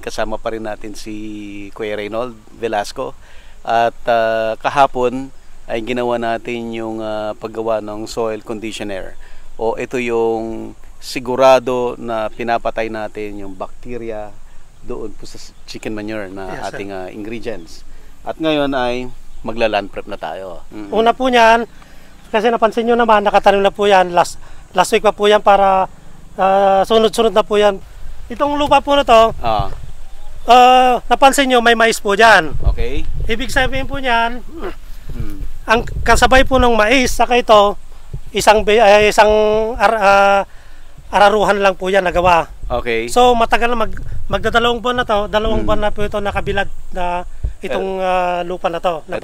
Kasama pa rin natin si Kuya Reynold Velasco at uh, kahapon ay ginawa natin yung uh, paggawa ng soil conditioner o ito yung sigurado na pinapatay natin yung bacteria doon po sa chicken manure na yes, ating uh, ingredients. At ngayon ay magla-land prep na tayo. Mm-hmm. Una po niyan, kasi napansin nyo naman, nakatanim na po yan. Last, last week pa po yan para uh, sunod-sunod na po yan. Itong lupa po na to, uh uh, napansin nyo may mais po dyan. Okay. Ibig sabihin po niyan, hmm. ang kasabay po ng mais, saka ito, isang, uh, isang ar, uh, araruhan lang po yan nagawa. Okay. So matagal na mag, magdadalawang buwan na to, dalawang hmm. buwan na po ito nakabilad na itong uh, lupa na to, na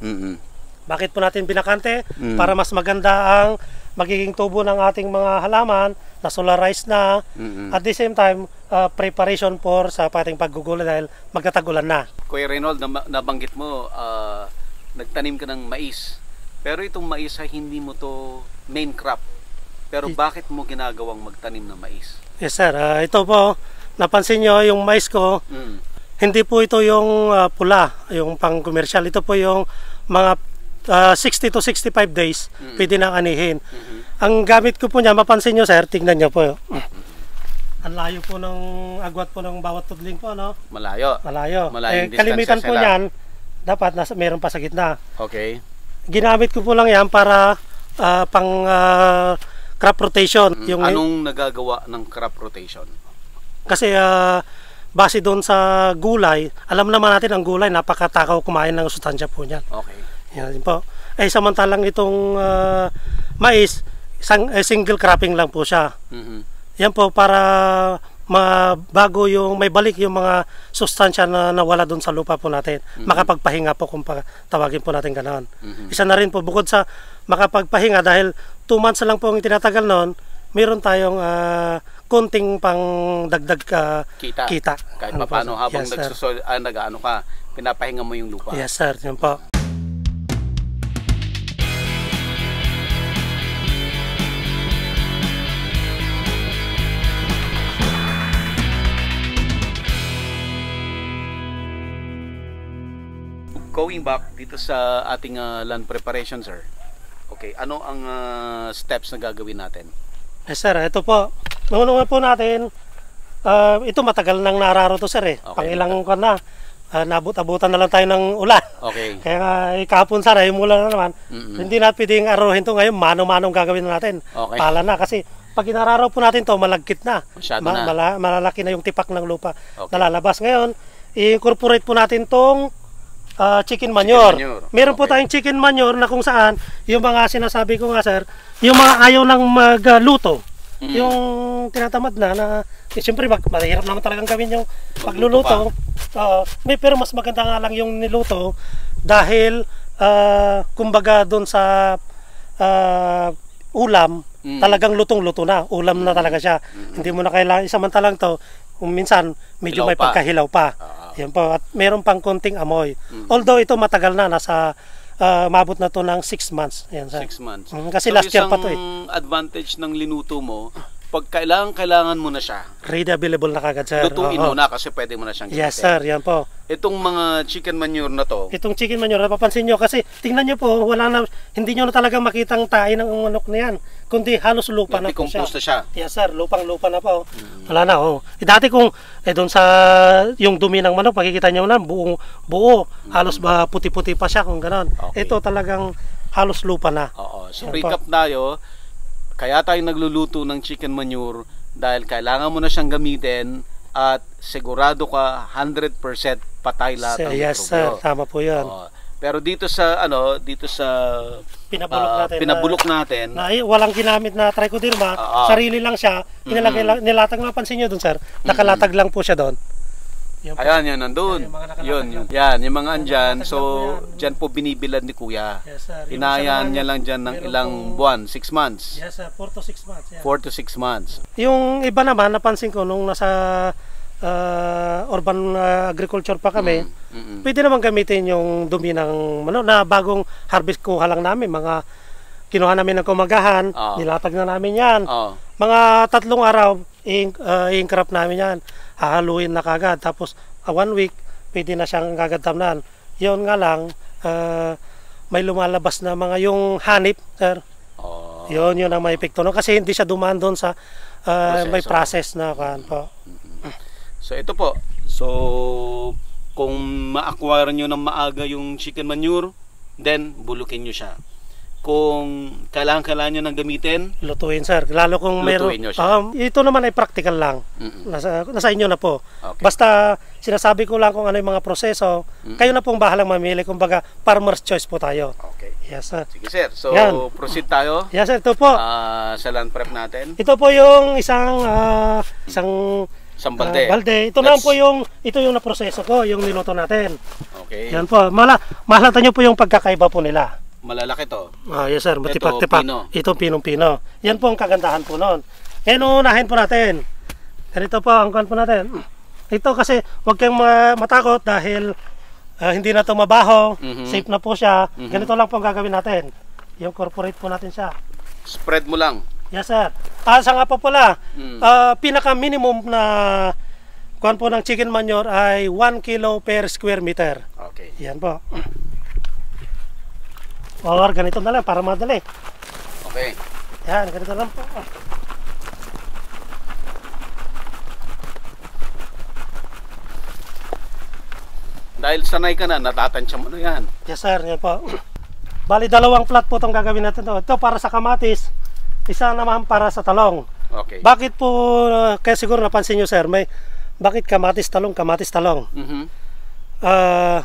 Mm-hmm. Bakit po natin binakante? Mm. Para mas maganda ang magiging tubo ng ating mga halaman na solarized na mm-hmm. at the same time uh, preparation for sa pating paggugulan dahil magtatagulan na. Kuya Reynold, nabanggit mo uh, nagtanim ka ng mais. Pero itong mais ha, hindi mo to main crop. Pero bakit mo ginagawang magtanim ng mais? Yes sir, uh, ito po napansin nyo yung mais ko mm. hindi po ito yung uh, pula, yung pang-commercial. Ito po yung mga uh, ah, 60 to 65 days, mm-hmm. pwede nang anihin. Mm-hmm. Ang gamit ko po niya, mapansin nyo sir, tingnan nyo po. Ang layo po ng agwat po ng bawat tudling po, no? Malayo. Malayo. Malayong eh, kalimitan po niyan, dapat nasa, meron pa sa gitna. Okay. Ginamit ko po lang yan para uh, pang uh, crop rotation. Mm, yung, Anong nagagawa ng crop rotation? Kasi uh, base doon sa gulay, alam naman natin ang gulay, napakatakaw kumain ng sustansya po niyan. Okay. Yan po. Ay eh, samantalang itong uh, mais, isang, eh, single cropping lang po siya. Mm-hmm. Yan po para mabago yung may balik yung mga sustansya na nawala doon sa lupa po natin. Mm-hmm. Makapagpahinga po kung tawagin po natin ganoon. Mm-hmm. Isa na rin po bukod sa makapagpahinga dahil 2 months lang po ang tinatagal noon, meron tayong uh, konting pang dagdag uh, kita. kita. Kahit ano paano po, habang yes, nagsusol, uh, nag-ano ka, pinapahinga mo yung lupa. Yes sir, yun po. going back dito sa ating uh, land preparation sir okay ano ang uh, steps na gagawin natin yes eh, sir ito po nauna po natin uh, ito matagal nang nararo to sir eh okay. pang ilang ko na uh, nabot-abutan na lang tayo ng ulan okay kaya uh, eh, ikapon sana yung eh, ulan na naman Mm-mm. hindi na pwedeng aruhin to ngayon mano-manong gagawin natin okay. pala na kasi pag inararaw po natin to malagkit na, Masyado Ma- na. Mala- malalaki na yung tipak ng lupa okay. nalalabas ngayon i-incorporate po natin tong uh, chicken manure. Chicken manure. Meron okay. po tayong chicken manure na kung saan yung mga sinasabi ko nga sir, yung mga ayaw nang magluto. mm. Yung tinatamad na na eh, siyempre mag, mahirap naman talagang gawin yung pagluluto. Uh, may pero mas maganda nga lang yung niluto dahil uh, kumbaga doon sa uh, ulam Mm. Talagang lutong-luto na. Ulam na mm. talaga siya. Mm. Hindi mo na kailangan isamantalang to. Kung minsan medyo hilaw may pa. pagkahilaw pa. Uh-huh. Wow. Ah. Yan po. At meron pang konting amoy. mm Although ito matagal na, nasa uh, ah, mabot na to ng 6 months. Yan, sir. Six months. Mm, kasi so last year pa to eh. advantage ng linuto mo, pag kailangan, kailangan mo na siya. Ready available na kagad, sir. Lutuin mo na kasi pwede mo na siyang gamitin. Yes, sir. Yan po. Itong mga chicken manure na to. Itong chicken manure, napapansin nyo kasi tingnan nyo po, wala na, hindi nyo na talaga makitang tae ng manok na yan. Kundi halos lupa na po siya. na siya. Yes, sir. Lupang-lupa na po. Hmm. Wala na, oh. Eh, dati kung, eh, doon sa, yung dumi ng manok, makikita nyo na, buong, buo. Hmm. Halos mm. ba puti-puti pa siya kung gano'n. Okay. Ito talagang halos lupa na. Oo. So, yan recap po. tayo. Kaya tayo nagluluto ng chicken manure dahil kailangan mo na siyang gamitin at sigurado ka 100% patay lahat ng Yes, sir. Tama po yan. Uh, pero dito sa ano, dito sa pinabulok uh, ah, natin. Pinabulok na, natin. Na, eh, walang ginamit na trichoderma, uh, ah, uh, ah. sarili lang siya. Inilagay mm-hmm. nilatag napansin niyo doon, sir. Nakalatag mm-hmm. lang po siya doon. Yan Ayan, yan, nandun. Yan, yung mga yun, yun. Yan, yung mga andyan. So, dyan po binibilan ni Kuya. Yes, Inayaan niya lang dyan ng ilang buwan, 6 months. Yes, sir. 4 to 6 months. Yan. 4 to 6 months. Yung iba naman, napansin ko nung nasa uh, urban uh, agriculture pa kami, mm, mm, pwede naman gamitin yung dumi ng ano, na bagong harvest kuha lang namin, mga kinuha namin ng kumagahan, oh. nilatag na namin yan. Oh. Mga tatlong araw, i-incrap uh, namin yan hahaluin na kagad. Tapos uh, one week, pwede na siyang kagad tamnan. Yun nga lang, uh, may lumalabas na mga yung hanip, sir. Oh. Yun, yun ang may epekto. No? Kasi hindi siya dumaan doon sa uh, may process na kan po. Mm-hmm. So ito po, so kung ma-acquire nyo ng maaga yung chicken manure, then bulukin nyo siya kung kailangan-kailangan nyo nang gamitin. Lutuin sir. Lalo kung meron. Um, ah, ito naman ay practical lang. Nasa, nasa inyo na po. Okay. Basta sinasabi ko lang kung ano yung mga proseso. Mm-mm. Kayo na pong bahalang mamili. Kumbaga, farmer's choice po tayo. Okay. Yes sir. Sige sir. So, Yan. proceed tayo. Yes sir. Ito po. Uh, sa land prep natin. Ito po yung isang uh, isang Isang balde. Uh, balde. Ito Let's... na po yung ito yung na proseso ko, yung niluto natin. Okay. Yan po. Mala, mahalata niyo po yung pagkakaiba po nila malalaki to. Ah, yes sir, matipak-tipak. Ito, pino. Ito pinong-pino. Yan po ang kagandahan po noon. Ngayon, unahin po natin. Ganito po ang kuhan po natin. Ito kasi huwag kang matakot dahil uh, hindi na to mabaho, mm-hmm. safe na po siya. Mm-hmm. Ganito lang po ang gagawin natin. Yung corporate po natin siya. Spread mo lang. Yes sir. Ah, sa nga po pala, mm. uh, ah, pinaka minimum na kuhan po ng chicken manure ay 1 kilo per square meter. Okay. Yan po. Or oh, ganito na lang para madali. Okay. Yan, ganito lang po. Dahil sanay ka na, natatansya mo na yan. Yes sir, yan po. Bali, dalawang flat po itong gagawin natin. To. Ito para sa kamatis, isa naman para sa talong. Okay. Bakit po, kaya siguro napansin nyo sir, may, bakit kamatis talong, kamatis talong? Mm -hmm. uh, eh,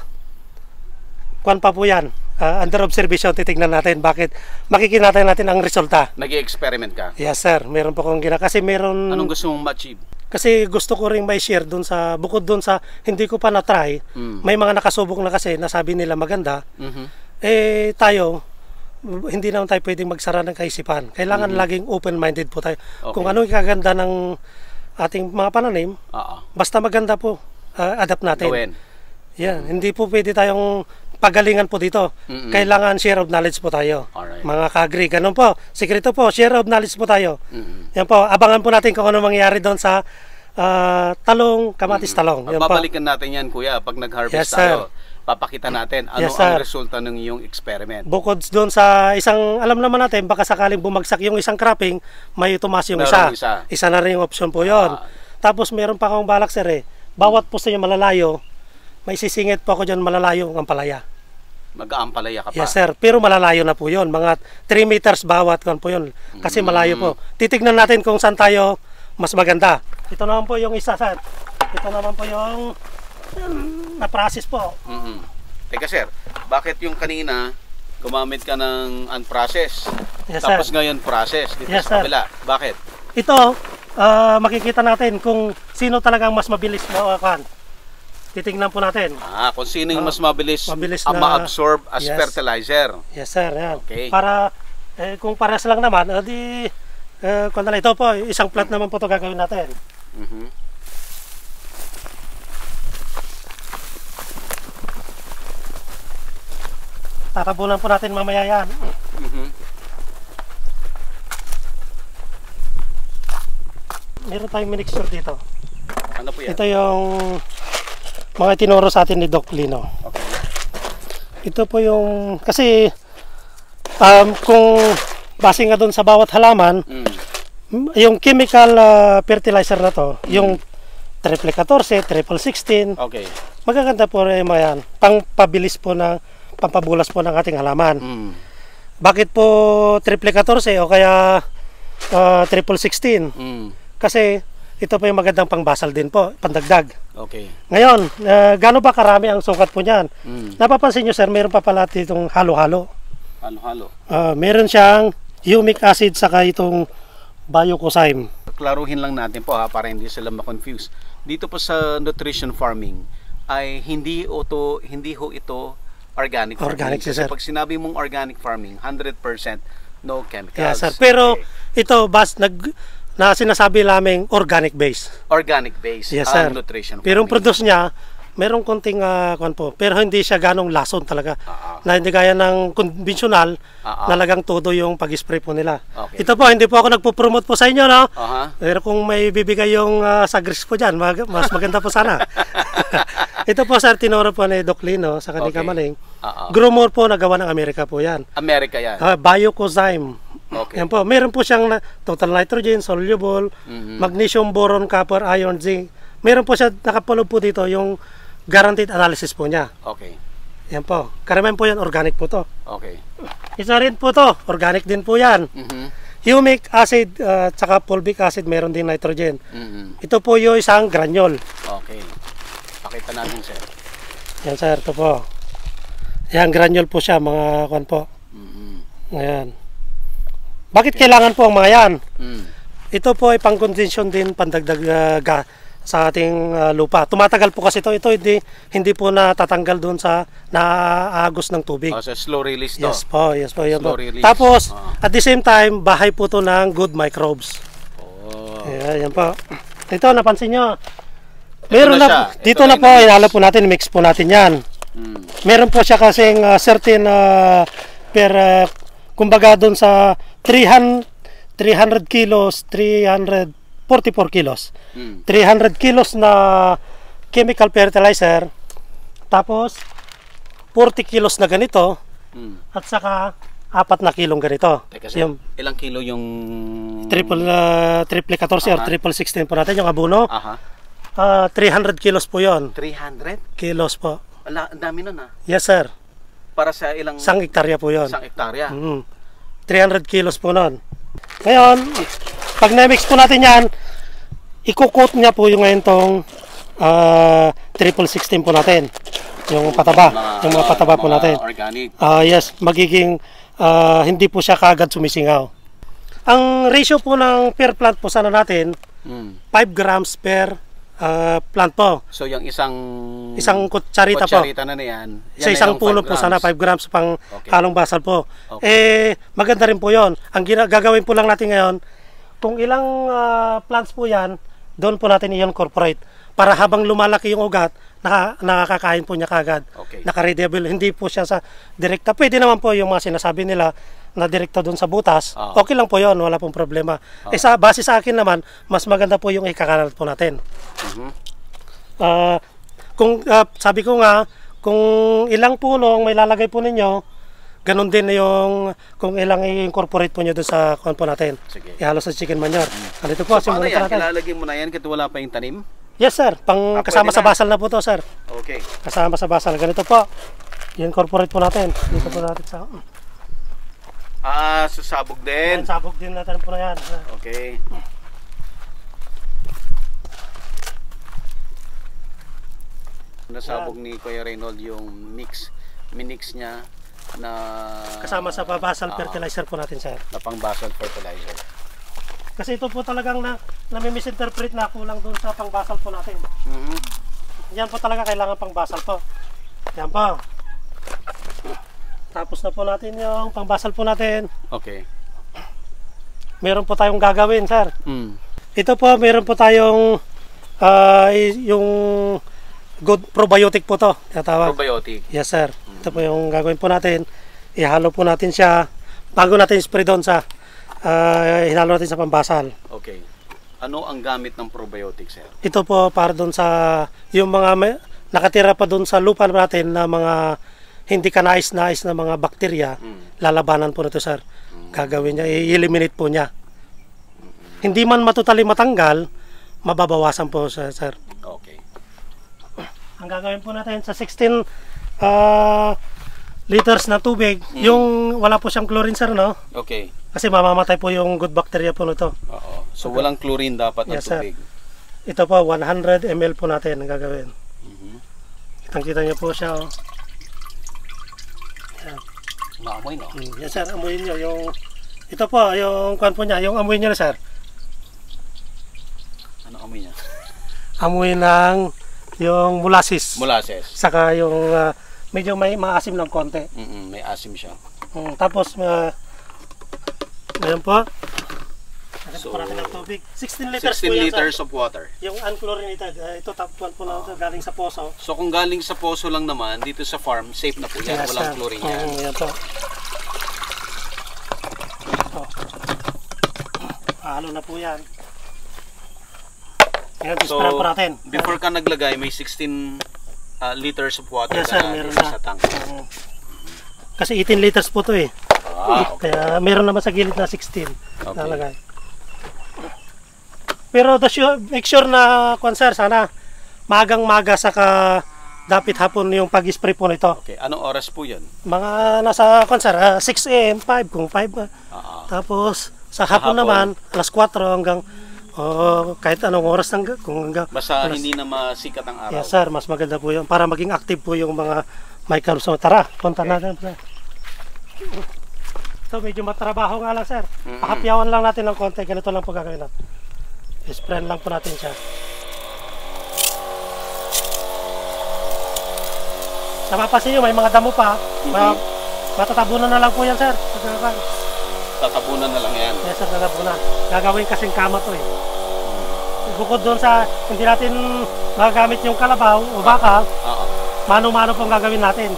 kwan pa po yan uh, under observation titingnan natin bakit makikita natin ang resulta. Nag-experiment ka? Yes sir, meron po akong gina kasi meron Anong gusto mong ma-achieve? Kasi gusto ko ring may share doon sa bukod doon sa hindi ko pa na-try. Mm. May mga nakasubok na kasi nasabi nila maganda. Mm-hmm. Eh tayo hindi naman tayo pwedeng magsara ng kaisipan. Kailangan mm-hmm. laging open-minded po tayo. Okay. Kung anong kaganda ng ating mga pananim, uh-huh. basta maganda po, uh, adapt natin. Gawin. Yan, yeah, hindi po pwede tayong pagalingan po dito. Mm-mm. Kailangan share of knowledge po tayo. Alright. Mga kagri, ganun po. Sikreto po, share of knowledge po tayo. Mm-mm. Yan po, abangan po natin kung ano mangyayari doon sa uh, talong, kamatis mm-hmm. talong. babalikan natin yan kuya pag nag-harvest yes, tayo. papakita natin ano yes, ang resulta ng iyong experiment. Bukod doon sa isang, alam naman natin, baka sakaling bumagsak yung isang cropping, may tumas yung isa. isa. Isa na rin yung option po yon. Ah. Tapos meron pa akong balak sir eh, bawat po sa inyo malalayo, may sisingit po ako dyan malalayo ang palaya mag-aampalaya ka pa. Yes sir, pero malalayo na po yon Mga 3 meters bawat kan po yon Kasi mm. malayo po. Titignan natin kung saan tayo mas maganda. Ito naman po yung isa sir. Ito naman po yung na-process po. Mm -hmm. Teka sir, bakit yung kanina gumamit ka ng unprocessed? Yes, Tapos sir. ngayon process dito yes, sa kabila. Sir. Bakit? Ito, uh, makikita natin kung sino talagang mas mabilis makakuan titingnan po natin. Ah, kung sino yung ah, mas mabilis, mabilis na, ma-absorb as yes. fertilizer. Yes sir, yan. Okay. Para, eh, kung parehas lang naman, eh, di, eh, kung na ito po, isang plant naman po ito gagawin natin. Mm -hmm. Tatabunan po natin mamaya yan. Mm -hmm. Meron tayong minixture dito. Ano po yan? Ito yung mga tinuro sa atin ni Doc Lino. Okay. Ito po yung, kasi um, kung base nga doon sa bawat halaman, mm. yung chemical uh, fertilizer na to, mm. yung triple 14, triple 16, okay. magaganda po rin mga yan. Pang po ng, pampabulas po ng ating halaman. Mm. Bakit po triple 14 o kaya uh, triple 16? Mm. Kasi ito po yung magandang pangbasal din po, pandagdag. Okay. Ngayon, uh, ah, gano'n ba karami ang sukat po niyan? Mm. Napapansin nyo sir, mayroon pa pala itong halo-halo. Halo-halo. Uh, meron siyang humic acid saka itong biocosyme. Klaruhin lang natin po ha, para hindi sila makonfuse. Dito po sa nutrition farming, ay hindi ito, hindi ho ito organic farming. Organic Kasi sir. pag sinabi mong organic farming, 100% no chemicals. Yes sir, pero okay. ito bas nag na sinasabi naming organic base. Organic base yes, sir. Uh, nutrition. Pero yung produce niya merong konting uh, kwan po, pero hindi siya ganong lason talaga. Uh-huh. Na hindi gaya ng conventional, uh-huh. nalagang todo yung pag-spray po nila. Okay. Ito po, hindi po ako nagpo-promote po sa inyo, no? Uh-huh. Pero kung may bibigay yung uh, sagris po dyan, mag- mas maganda po sana. Ito po, sir, tinuro po ni Doc Lino sa kanika okay. maling. Uh-huh. Grumor po nagawa ng Amerika po yan. Amerika yan. Uh, Biocozyme. Okay. Yan po. Meron po siyang total nitrogen, soluble, mm-hmm. magnesium, boron, copper, iron, zinc. Meron po siya nakapalob po dito yung guaranteed analysis po niya. Okay. Yan po. Karamihan po yan, organic po to. Okay. Isa rin po to, organic din po yan. Mm-hmm. Humic acid, uh, saka fulvic acid, meron din nitrogen. Mm-hmm. Ito po yung isang granule. Okay. Pakita natin, sir. Yan, sir. Ito po. Yan, granule po siya, mga kwan po. Mm-hmm. Ayan. Bakit okay. kailangan po ang mga yan? Mm. Ito po ay pang-condition din, pandagdag uh, ga sa ating uh, lupa. Tumatagal po kasi ito. Ito hindi, hindi po natatanggal doon sa naagos ng tubig. Oh, so slow release to? Yes po, yes po. Yan slow po. Release. Tapos, oh. at the same time, bahay po ito ng good microbes. Oh. Yeah, yan po. Ito, napansin nyo. Meron na, na dito na, po, inalap po natin, mix po natin yan. Hmm. Meron po siya kasing uh, certain uh, per, uh, kumbaga doon sa 300, 300 kilos, 300 44 kilos. Mm. 300 kilos na chemical fertilizer. Tapos 40 kilos na ganito. Mm. At saka apat na kilong ganito. Teka, yung, ilang kilo yung triple uh, triple 14 uh -huh. or triple 16 po natin yung abono. Aha. Uh, -huh. uh, 300 kilos po 'yon. 300 kilos po. Ala, ang dami nun ah. Yes, sir. Para sa ilang Sang hektarya po 'yon. Sang hektarya. Mm mm-hmm. 300 kilos po noon. Ngayon, pag na-mix po natin yan, ikukot niya po yung ngayon tong uh, triple 16 po natin. Yung pataba, yung mga pataba po natin. Organic. Uh, yes, magiging uh, hindi po siya kagad sumisingaw. Ang ratio po ng per plant po sana natin, 5 hmm. grams per uh, plant po. So yung isang isang kutsarita, po kutsarita na Yan sa isang pulo po sana 5 grams pang okay. halong basal po. Okay. Eh maganda rin po 'yon. Ang gagawin po lang natin ngayon, kung ilang uh, plants po yan, doon po natin i-incorporate para habang lumalaki yung ugat, naka, nakakakain po niya kagad. Okay. Nakaredable. Hindi po siya sa direkta. Pwede naman po yung mga sinasabi nila na direkta doon sa butas. Oh. Okay lang po yon Wala pong problema. Oh. Ah. Eh, sa, base sa akin naman, mas maganda po yung ikakanalat po natin. Mm-hmm. Uh, kung uh, sabi ko nga, kung ilang puno ang may lalagay po ninyo, ganun din yung kung ilang i-incorporate po nyo doon sa kuwan po natin. Sige. Ihalo sa chicken manure. Mm. Andito po, so, simulan natin. Kilalagay mo na yan kahit wala pa yung tanim? Yes sir, pang ah, kasama sa basal na po to sir. Okay. Kasama sa basal. Ganito po, i-incorporate po natin. Dito po natin sa... Ah, susabog din. Yan, sabog din natin po na yan. Sir. Okay. Nasabog ni Kuya Reynold yung mix, minix niya na kasama sa basal uh, ah. fertilizer po natin sir na pang basal fertilizer kasi ito po talagang na, nami-misinterpret na kulang doon sa pang basal po natin mm -hmm. yan po talaga kailangan pang basal po yan po tapos na po natin yung pang basal po natin okay meron po tayong gagawin sir mm. ito po meron po tayong uh, yung good probiotic po to tatawag probiotic yes sir ito po yung gagawin po natin. Ihalo po natin siya bago natin spray doon sa uh, hinalo natin sa pambasal. Okay. Ano ang gamit ng probiotic, sir? Ito po para doon sa yung mga may, nakatira pa doon sa lupa natin na mga hindi ka nais-nais na mga bakterya, mm. lalabanan po nito, sir. Mm. Gagawin niya, i-eliminate po niya. Hindi man matutali matanggal, mababawasan po, sir. Okay. Ang gagawin po natin sa 16 uh, liters na tubig. Mm. Yung wala po siyang chlorine sir, no? Okay. Kasi mamamatay po yung good bacteria po nito. Oo. So okay. walang chlorine dapat ng yes, tubig. Sir. Ito po 100 ml po natin ang gagawin. Mm-hmm. Kitang-kita niyo po siya oh. Yan. Maamoy no? Mm, yes sir, amoyin niyo yung ito po yung kan po niya, yung amoy niya sir. Ano amoy niya? amoy ng yung molasses. Molasses. Saka yung uh, medyo may maasim lang konti. Mm, -mm may asim siya. Mm, tapos uh, ayan po. So, po natin ng tubig. 16 liters 16 po liters sa, of water. Yung unchlorinated, uh, ito top 1 po lang ito, galing sa poso. So kung galing sa poso lang naman, dito sa farm, safe na po yan. Yes, Walang chlorine yan. Mm, yan po. Ito. Halo na po yan. Ayan, so, pa natin. before ka naglagay, may 16 uh, ah, liters of water yes, na meron sa tank. Uh, kasi 18 liters po to eh. Ah, okay. Kaya meron naman sa gilid na 16 okay. nalagay. Pero the sure, make sure na kung konser sana magang maga saka dapat hapon yung pag-spray po nito. Okay, anong oras po yun? Mga nasa konser uh, 6 AM, 5 kung 5. uh -huh. Tapos sa hapon, sa hapon naman alas 4 hanggang Oh, kahit anong oras ng kung hanggang basta oras. hindi na masikat ang araw. Yes, sir, mas maganda po 'yung para maging active po 'yung mga microbes. So, tara, punta okay. natin. Sir. So, medyo matrabaho nga lang, sir. Mm -hmm. Pakapyawan lang natin ng konti. Ganito lang po gagawin natin. Spray lang po natin siya. Napapansin nyo, may mga damo pa. Mm mm-hmm. -hmm. Matatabunan na lang po yan, sir. Pagkakaroon. Tatapunan na lang yan. Yes, sir, tatapunan. Gagawin kasing kama to eh. Bukod doon sa hindi natin magagamit yung kalabaw o baka, mano-mano pong gagawin natin.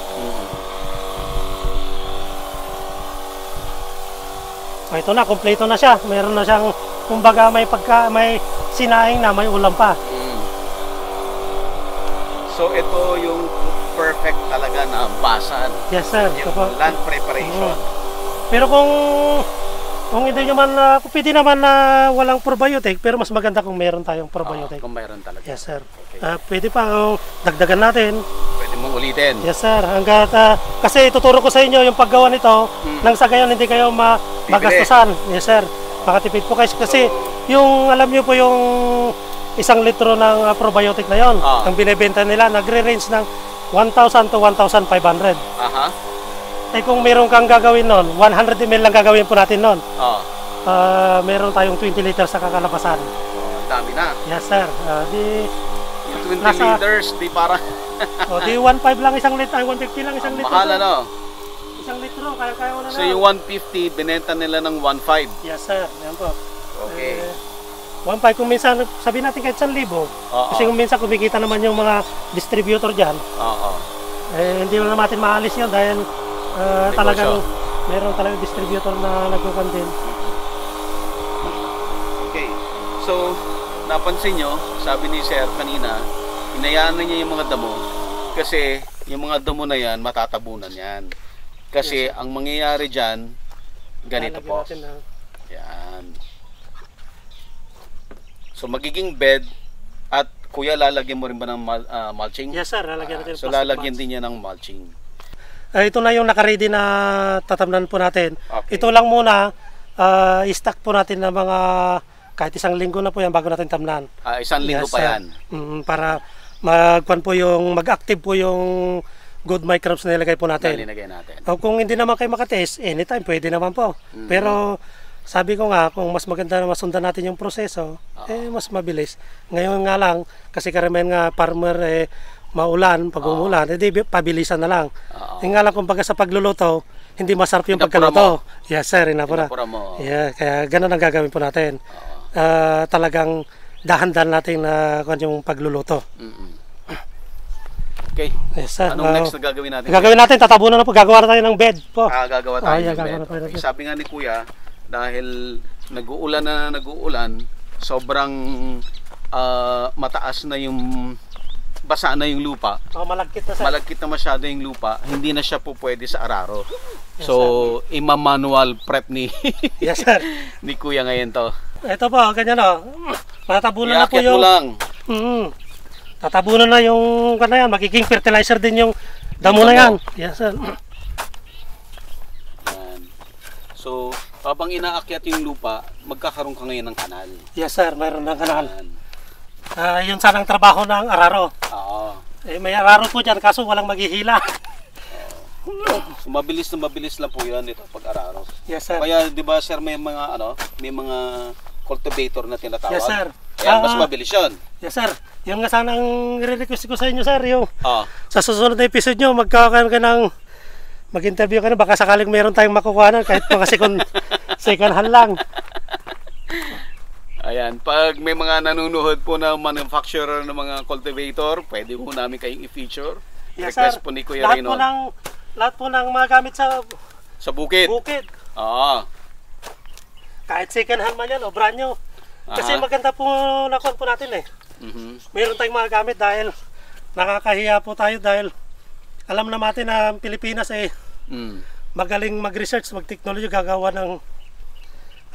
Oh, ito na, kompleto na siya. Meron na siyang, kumbaga may pagka, may sinaing na, may ulam pa. Mm. So ito yung perfect talaga na basan. Yes sir. Yung land preparation. Mm. Pero kung kung ito naman man, uh, pwede naman na uh, walang probiotic, pero mas maganda kung meron tayong probiotic. Oh, kung meron talaga. Yes, sir. Okay. Uh, pwede pa, uh, dagdagan natin. Pwede mong ulitin. Yes, sir. Hanggat, uh, kasi tuturo ko sa inyo yung paggawa nito, hmm. nang sa gayon hindi kayo ma Tibili. Yes, sir. Makatipid po kayo. Kasi so, yung, alam niyo po yung isang litro ng uh, probiotic na yon, uh. ang binibenta nila, nagre-range ng 1,000 to 1,500. Aha. Uh -huh. Eh kung meron kang gagawin nun, 100 ml lang gagawin po natin nun. Oo. Ah, meron tayong 20 liters sa kakalabasan. Oh, ang dami na. Yes sir. Ah, di, Yung 20 Nasa- liters, di para. oh, di 1.5 lang isang litro, ay 150 lang isang litro. mahal sir. ano. Isang litro, kaya kaya wala na. So yung 150, binenta nila ng 1.5. Yes sir, yan po. Okay. Eh, 1.5 kung minsan, sabihin natin kahit 1,000. Oo. Kasi kung minsan kumikita naman yung mga distributor dyan, Oo. Eh, hindi na natin maalis yun dahil uh, ah, talaga talagang meron talagang distributor na nagkukan din. Okay. So, napansin nyo, sabi ni Sir kanina, hinayaan niya yung mga damo kasi yung mga damo na yan, matatabunan yan. Kasi yes. ang mangyayari dyan, ganito po. Natin, yan. So, magiging bed at kuya, lalagyan mo rin ba ng uh, mulching? Yes, sir. Lalagyan natin uh, so, lalagyan din niya ng mulching. Eh, ito na yung nakaready na tatamnan po natin. Okay. Ito lang muna, uh, ah, i-stack po natin ng mga kahit isang linggo na po yan bago natin tamnan. Uh, isang linggo yes, pa yan? Uh, um, para magkuan po yung, mag-active po yung good microbes na nilagay po natin. Nilagay natin. O, kung hindi naman kayo makatest, anytime pwede naman po. Mm-hmm. Pero sabi ko nga, kung mas maganda na masundan natin yung proseso, uh-huh. eh mas mabilis. Ngayon nga lang, kasi karamihan nga farmer eh, maulan, pag Oo. umulan, edi pabilisan na lang. Oo. Yung nga lang kumbaga sa pagluluto, hindi masarap yung Inapura pagkaluto. Yes sir, inapura. Inapura mo. Yeah, kaya ganun ang gagawin po natin. Oo. Ah, talagang dahan-dahan natin na kung yung pagluluto. Mm-mm. Okay. Yes sir. Anong ah, next na gagawin natin? Gagawin natin, tatabunan na po, gagawa na tayo ng bed po. Ah, gagawa tayo Ah, yeah, ng bed. tayo Okay, Sabi nga ni Kuya, dahil nag-uulan na nag-uulan, sobrang ah, mataas na yung basa na yung lupa. Oh, malagkit na siya. Malagkit na masyado yung lupa, hindi na siya po pwede sa araro. Yes, so, i-manual prep ni Yes, sir. ni Kuya ngayon to. Ito po, ganyan oh. Tatabunan na po yung... lang. Mm, tatabunan na yung kana yan, magiging fertilizer din yung damo na yan. Yes, sir. Yan. So, habang inaakyat yung lupa, magkakaroon ka ngayon ng kanal. Yes, sir. Mayroon ng kanal. Yan uh, yun sana ang trabaho ng araro. Oo. Eh, may araro po dyan kaso walang maghihila. So, mabilis na mabilis lang po yan ito pag araro. Yes, sir. Kaya 'di ba sir may mga ano, may mga cultivator na tinatawag. Yes, sir. Ayan, uh, mas ah. mabilis 'yon. Yes, sir. Yung nga sana ang re-request ko sa inyo, sir, yung uh. sa susunod na episode nyo, magkakaroon ka ng mag-interview ka na baka sakaling meron tayong makukuha na kahit mga second second hand lang. Ayan, pag may mga nanonood po ng manufacturer ng mga cultivator, pwede po namin kayong i-feature. Yes, Request sir. po ni Kuya lahat Rino. Po ng, lahat po ng mga gamit sa sa bukid. Bukid. Oo. Ah. Kahit second hand man yan o brand new. Kasi Aha. maganda po nakuha po natin eh. Mm-hmm. Meron tayong mga gamit dahil nakakahiya po tayo dahil alam na natin na ang Pilipinas eh mm. magaling mag-research, mag-technology, gagawa ng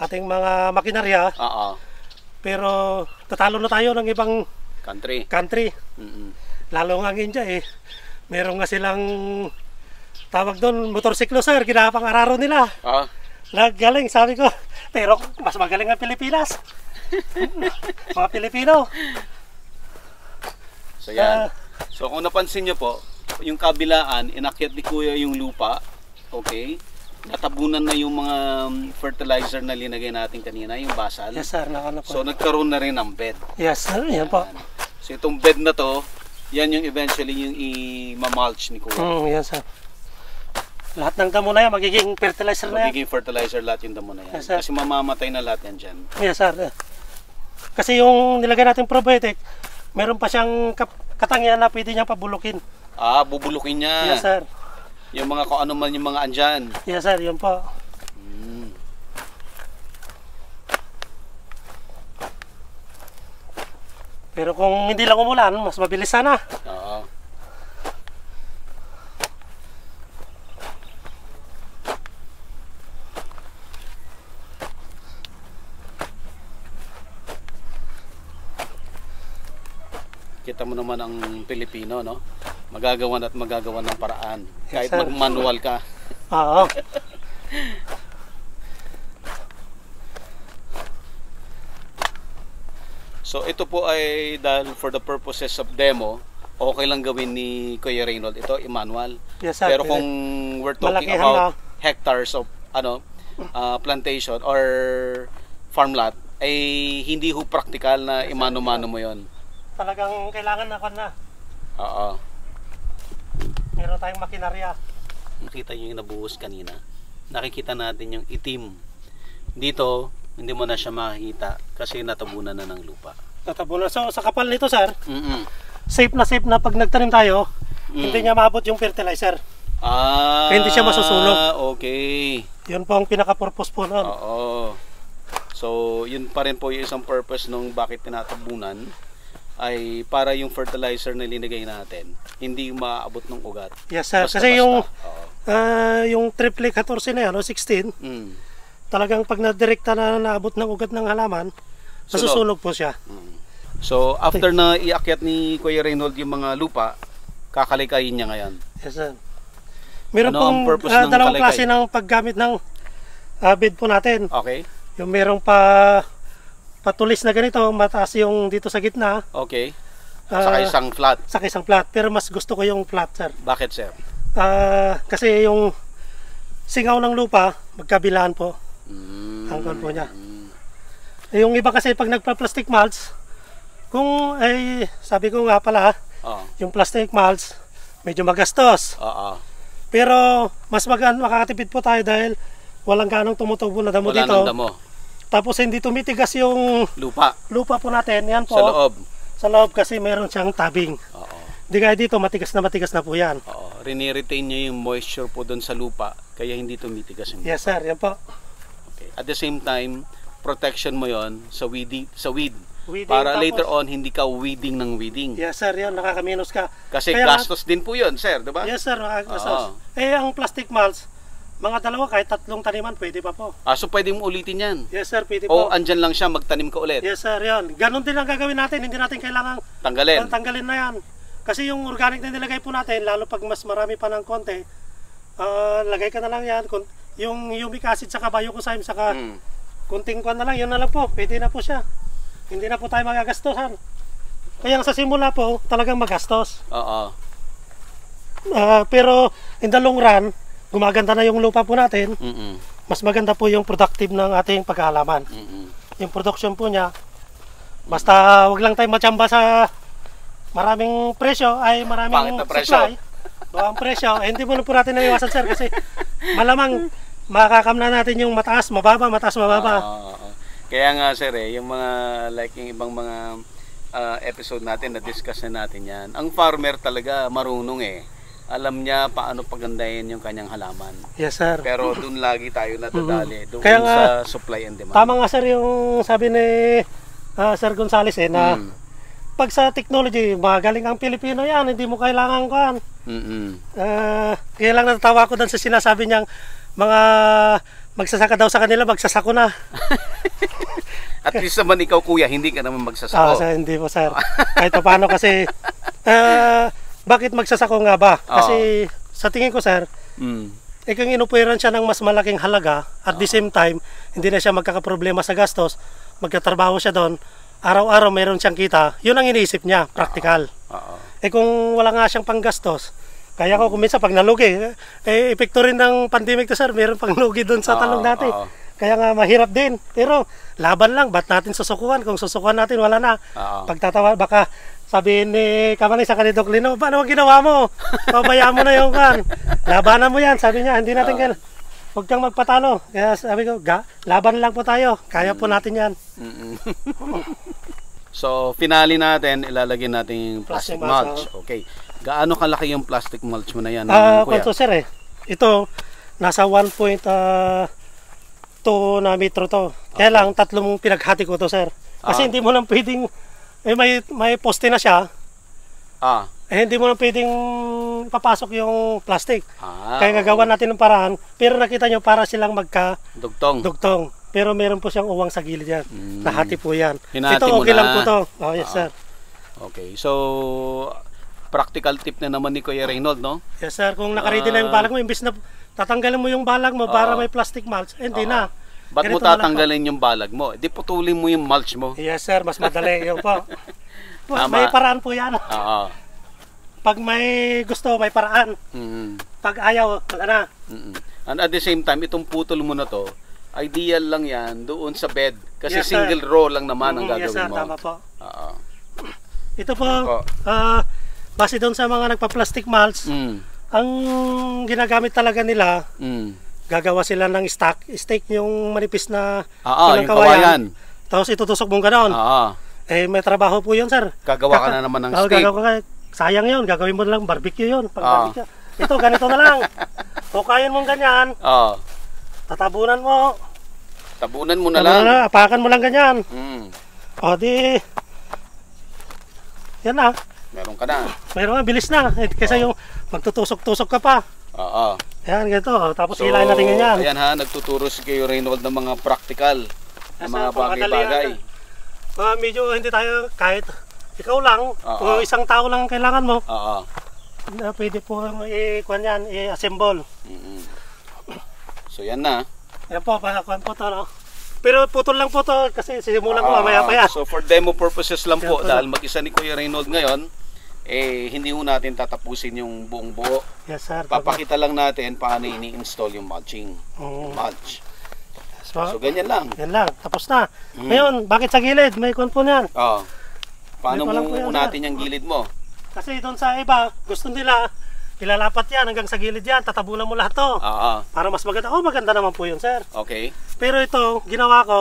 ating mga makinarya. Oo. Ah, ah. Pero tatalo na tayo ng ibang country. country. Mm-hmm. Lalo nga ang India eh. Meron nga silang tawag doon, motorsiklo sir, ginapang araro nila. Ah. Naggaling sabi ko. Pero mas magaling ang Pilipinas. Mga Pilipino. So yan. Uh, so kung napansin niyo po, yung kabilaan, inakyat ni Kuya yung lupa. Okay? natabunan na yung mga um, fertilizer na linagay natin kanina, yung basal. Yes sir, nakalap So nagkaroon na rin ng bed. Yes sir, yan po. So itong bed na to, yan yung eventually yung i-mulch ni Kuya. Mm, yes sir. Lahat ng damo na yan, magiging fertilizer magiging na Magiging fertilizer lahat yung damo na yan. Yes, sir. Kasi mamamatay na lahat yan dyan. Yes sir. Kasi yung nilagay natin probiotic, meron pa siyang katangian na pwede niya pabulukin. Ah, bubulukin niya. Yes sir. Yung mga kung ano man yung mga andyan. Yes sir, yun po. Hmm. Pero kung hindi lang umulan, mas mabilis sana. Oo. kita mo naman ang Pilipino, no? Magagawan at magagawan ng paraan. Kahit yes, mag-manual ka. Oo. so ito po ay dahil for the purposes of demo, okay lang gawin ni Kuya Reynold ito, i-manual. Yes, sir. Pero kung we're talking Malaki about hanga. hectares of ano uh, plantation or farm lot, ay hindi ho practical na imano-mano mo yon talagang kailangan na kan na. Oo. Meron tayong makinarya. Nakita nyo yung nabuhos kanina. Nakikita natin yung itim. Dito, hindi mo na siya makikita kasi natabunan na ng lupa. Natabunan. So, sa kapal nito, sir, mm -mm. safe na safe na pag nagtanim tayo, mm. hindi niya maabot yung fertilizer. Ah, hindi siya masusunog. Okay. Yun po ang pinaka-purpose po noon. Oo. So, yun pa rin po yung isang purpose nung bakit tinatabunan ay para yung fertilizer na linagay natin hindi maabot ng ugat. Yes sir. Basta, Kasi basta. yung Oo. uh, yung triple 14 na yan o 16 mm. talagang pag nadirekta na naabot ng ugat ng halaman masusunog po siya. Mm. So after na iakyat ni Kuya Reynold yung mga lupa kakalikayin niya ngayon. Yes sir. Meron ano pong uh, dalawang klase ng paggamit ng uh, bed po natin. Okay. Yung merong pa patulis na ganito, mataas yung dito sa gitna. Okay. Uh, isang flat. Sa isang flat, pero mas gusto ko yung flat, sir. Bakit, sir? Uh, kasi yung singaw ng lupa, magkabilaan po. Mm. Ang po niya. Mm. Yung iba kasi pag nagpa-plastic mulch, kung ay sabi ko nga pala, uh-huh. yung plastic mulch medyo magastos. Uh-huh. Pero mas magaan makakatipid po tayo dahil walang ganong tumutubo na damo Wala dito. Wala damo. Tapos hindi tumitigas yung lupa. Lupa po natin. Yan po. Sa loob. Sa loob kasi meron siyang tabing. Oo. Hindi kaya dito matigas na matigas na po yan. Oo. Riniretain niya yung moisture po doon sa lupa kaya hindi tumitigas yung lupa. Yes sir, yan po. Okay. At the same time, protection mo yon sa weed sa weed. Weeding, para tapos, later on hindi ka weeding ng weeding. Yes sir, Yan nakakaminus ka. Kasi Kaya, gastos din po 'yon, sir, 'di ba? Yes sir, nakakagastos. Eh ang plastic mulch, mga dalawa, kahit tatlong taniman, pwede pa po. Ah, so pwede mo ulitin yan? Yes, sir, pwede po. O andiyan lang siya, magtanim ka ulit? Yes, sir, 'yon. Ganun din ang gagawin natin. Hindi natin kailangan tanggalin. tanggalin na yan. Kasi yung organic na nilagay po natin, lalo pag mas marami pa ng konti, uh, lagay ka na lang yan. Kung, yung humic acid, saka biocosyme, saka mm. kunting kwan na lang, yun na lang po. Pwede na po siya. Hindi na po tayo magagastosan. Kaya sa simula po, talagang magastos. Oo. Uh, pero in the long run, gumaganda na yung lupa po natin, Mm-mm. mas maganda po yung productive ng ating pagkahalaman. Mm-mm. Yung production po niya, basta wag lang tayong matsamba sa maraming presyo, ay maraming Pangit na presyo. supply. Baka ang presyo, eh, hindi mo na po natin naiwasan sir kasi malamang makakamna natin yung mataas, mababa, mataas, mababa. Oo, ah, ah, ah, Kaya nga sir eh, yung mga like yung ibang mga ah, episode natin na discuss na natin yan. Ang farmer talaga marunong eh alam niya paano pagandahin yung kanyang halaman. Yes, sir. Pero doon lagi tayo nadadali. Doon Kaya nga, sa supply and demand. Tama nga, sir, yung sabi ni uh, Sir Gonzales eh, na mm. pag sa technology, magaling ang Pilipino yan, hindi mo kailangan kuhan. Mm -mm. Uh, kaya lang natatawa ko doon sa sinasabi niyang mga magsasaka daw sa kanila, magsasako na. At least naman ikaw kuya, hindi ka naman magsasako. Ah, sir, hindi po sir. Kahit paano kasi uh, bakit magsasako nga ba? Kasi Oo. sa tingin ko sir, mm. Eh kung inupuwiran siya ng mas malaking halaga at Oo. the same time, hindi na siya magkakaproblema sa gastos, magkatrabaho siya doon, araw-araw mayroon siyang kita, yun ang iniisip niya, practical. Oo. Eh kung wala nga siyang panggastos, kaya ko kumisa pag nalugi, eh, eh epekto rin ng pandemic to sir, mayroon pang lugi doon sa talong dati. Oo. Kaya nga mahirap din. Pero laban lang, ba't natin susukuhan? Kung susukuhan natin, wala na. Oo. Pagtatawa, baka sabi ni Kamanay sa kanidok Lino, paano ang ginawa mo? Pabayaan mo na yung kan. Labanan mo yan. Sabi niya, hindi natin ah. kailangan. Huwag kang magpatalo. Kaya sabi ko, ga, laban lang po tayo. Kaya po mm. natin yan. so, finale natin, ilalagay natin yung plastic, plastic mulch. mulch. Oh. Okay. Gaano kalaki yung plastic mulch mo na yan? Ah, uh, kwento sir eh. Ito, nasa 1.2 uh, ah, na metro to. Kaya okay. lang, tatlong pinaghati ko to sir. Kasi ah. hindi mo lang pwedeng eh may, may poste na siya. Ah. Eh, hindi mo na pwedeng papasok yung plastic. Ah, Kaya gagawa natin ng paraan. Pero nakita nyo, para silang magka... Dugtong. Dugtong. Pero meron po siyang uwang sa gilid yan. Mm. Nahati po yan. Hinahati Ito okay lang po to. Oh, yes, ah. sir. Okay. So, practical tip na naman ni Kuya Reynold, no? Yes, sir. Kung nakaready uh, na yung ah. balag mo, imbis na tatanggalin mo yung balag mo uh, para ah. may plastic mulch, eh, hindi uh, na. Ba't mo tatanggalin yung balag mo? Di putulin mo yung mulch mo. Yes sir, mas madali yun po. Boss, may paraan po yan. Oo. Pag may gusto, may paraan. Mm. Pag ayaw, wala na. Mm. And at the same time, itong putol mo na to, ideal lang yan doon sa bed. Kasi Yes, single row lang naman ang gagawin yes sir, mo. tama po. Oo. Ito po, Opo. ah, base doon sa mga nagpa-plastic mulch, Mm. ang ginagamit talaga nila, Mm gagawa sila ng stack, steak yung manipis na Oo, ah, ah, yung kawayan. kawayan. Tapos itutusok mong ganoon. Oo. Ah, eh may trabaho po 'yon, sir. Gagawa ka na naman ng Oo, oh, steak. gagawa ka. Sayang 'yon, gagawin mo na lang barbecue 'yon, pag Oo. barbecue. Ito ganito na lang. Tukayin mong ganyan, Oo. tatabunan mo. Tabunan mo na lang. Tabunan apakan mo lang ganyan. Mm. O di Yan na. Meron ka na. Meron na, bilis na. Eh, kaysa yung magtutusok-tusok ka pa. Oo. Ayan, ganito. Oh. Tapos so, kailangan natin ganyan. Ayan ha, nagtuturo si Kayo Reynold ng mga practical. Ng mga bagay-bagay. Uh, medyo hindi tayo kahit ikaw lang uh -oh. isang tao lang kailangan mo. Oo. Uh -oh. Pwede po i-kuan yan, i-assemble. Mm -hmm. So yan na. Yan po, kuan po to. No? Pero putol lang po to kasi sisimulan uh -oh. ko ah, mamaya pa yan. So for demo purposes lang po, po dahil mag-isa ni Kuya Reynold ngayon, eh hindi ho natin tatapusin yung buong buo. Yes sir. Papakita lang natin paano ini-install yung mulching. Oo. Yung mulch. So, so ganyan lang. Yan lang. Tapos na. Mm. Ngayon, bakit sa gilid? May konpo niyan. Oo. Paano mo unatin yung gilid mo? Kasi doon sa iba, gusto nila ilalapat yan hanggang sa gilid yan. Tatabunan mo lahat to. Oo. Uh-huh. Para mas maganda. Oh, maganda naman po yun sir. Okay. Pero ito, ginawa ko,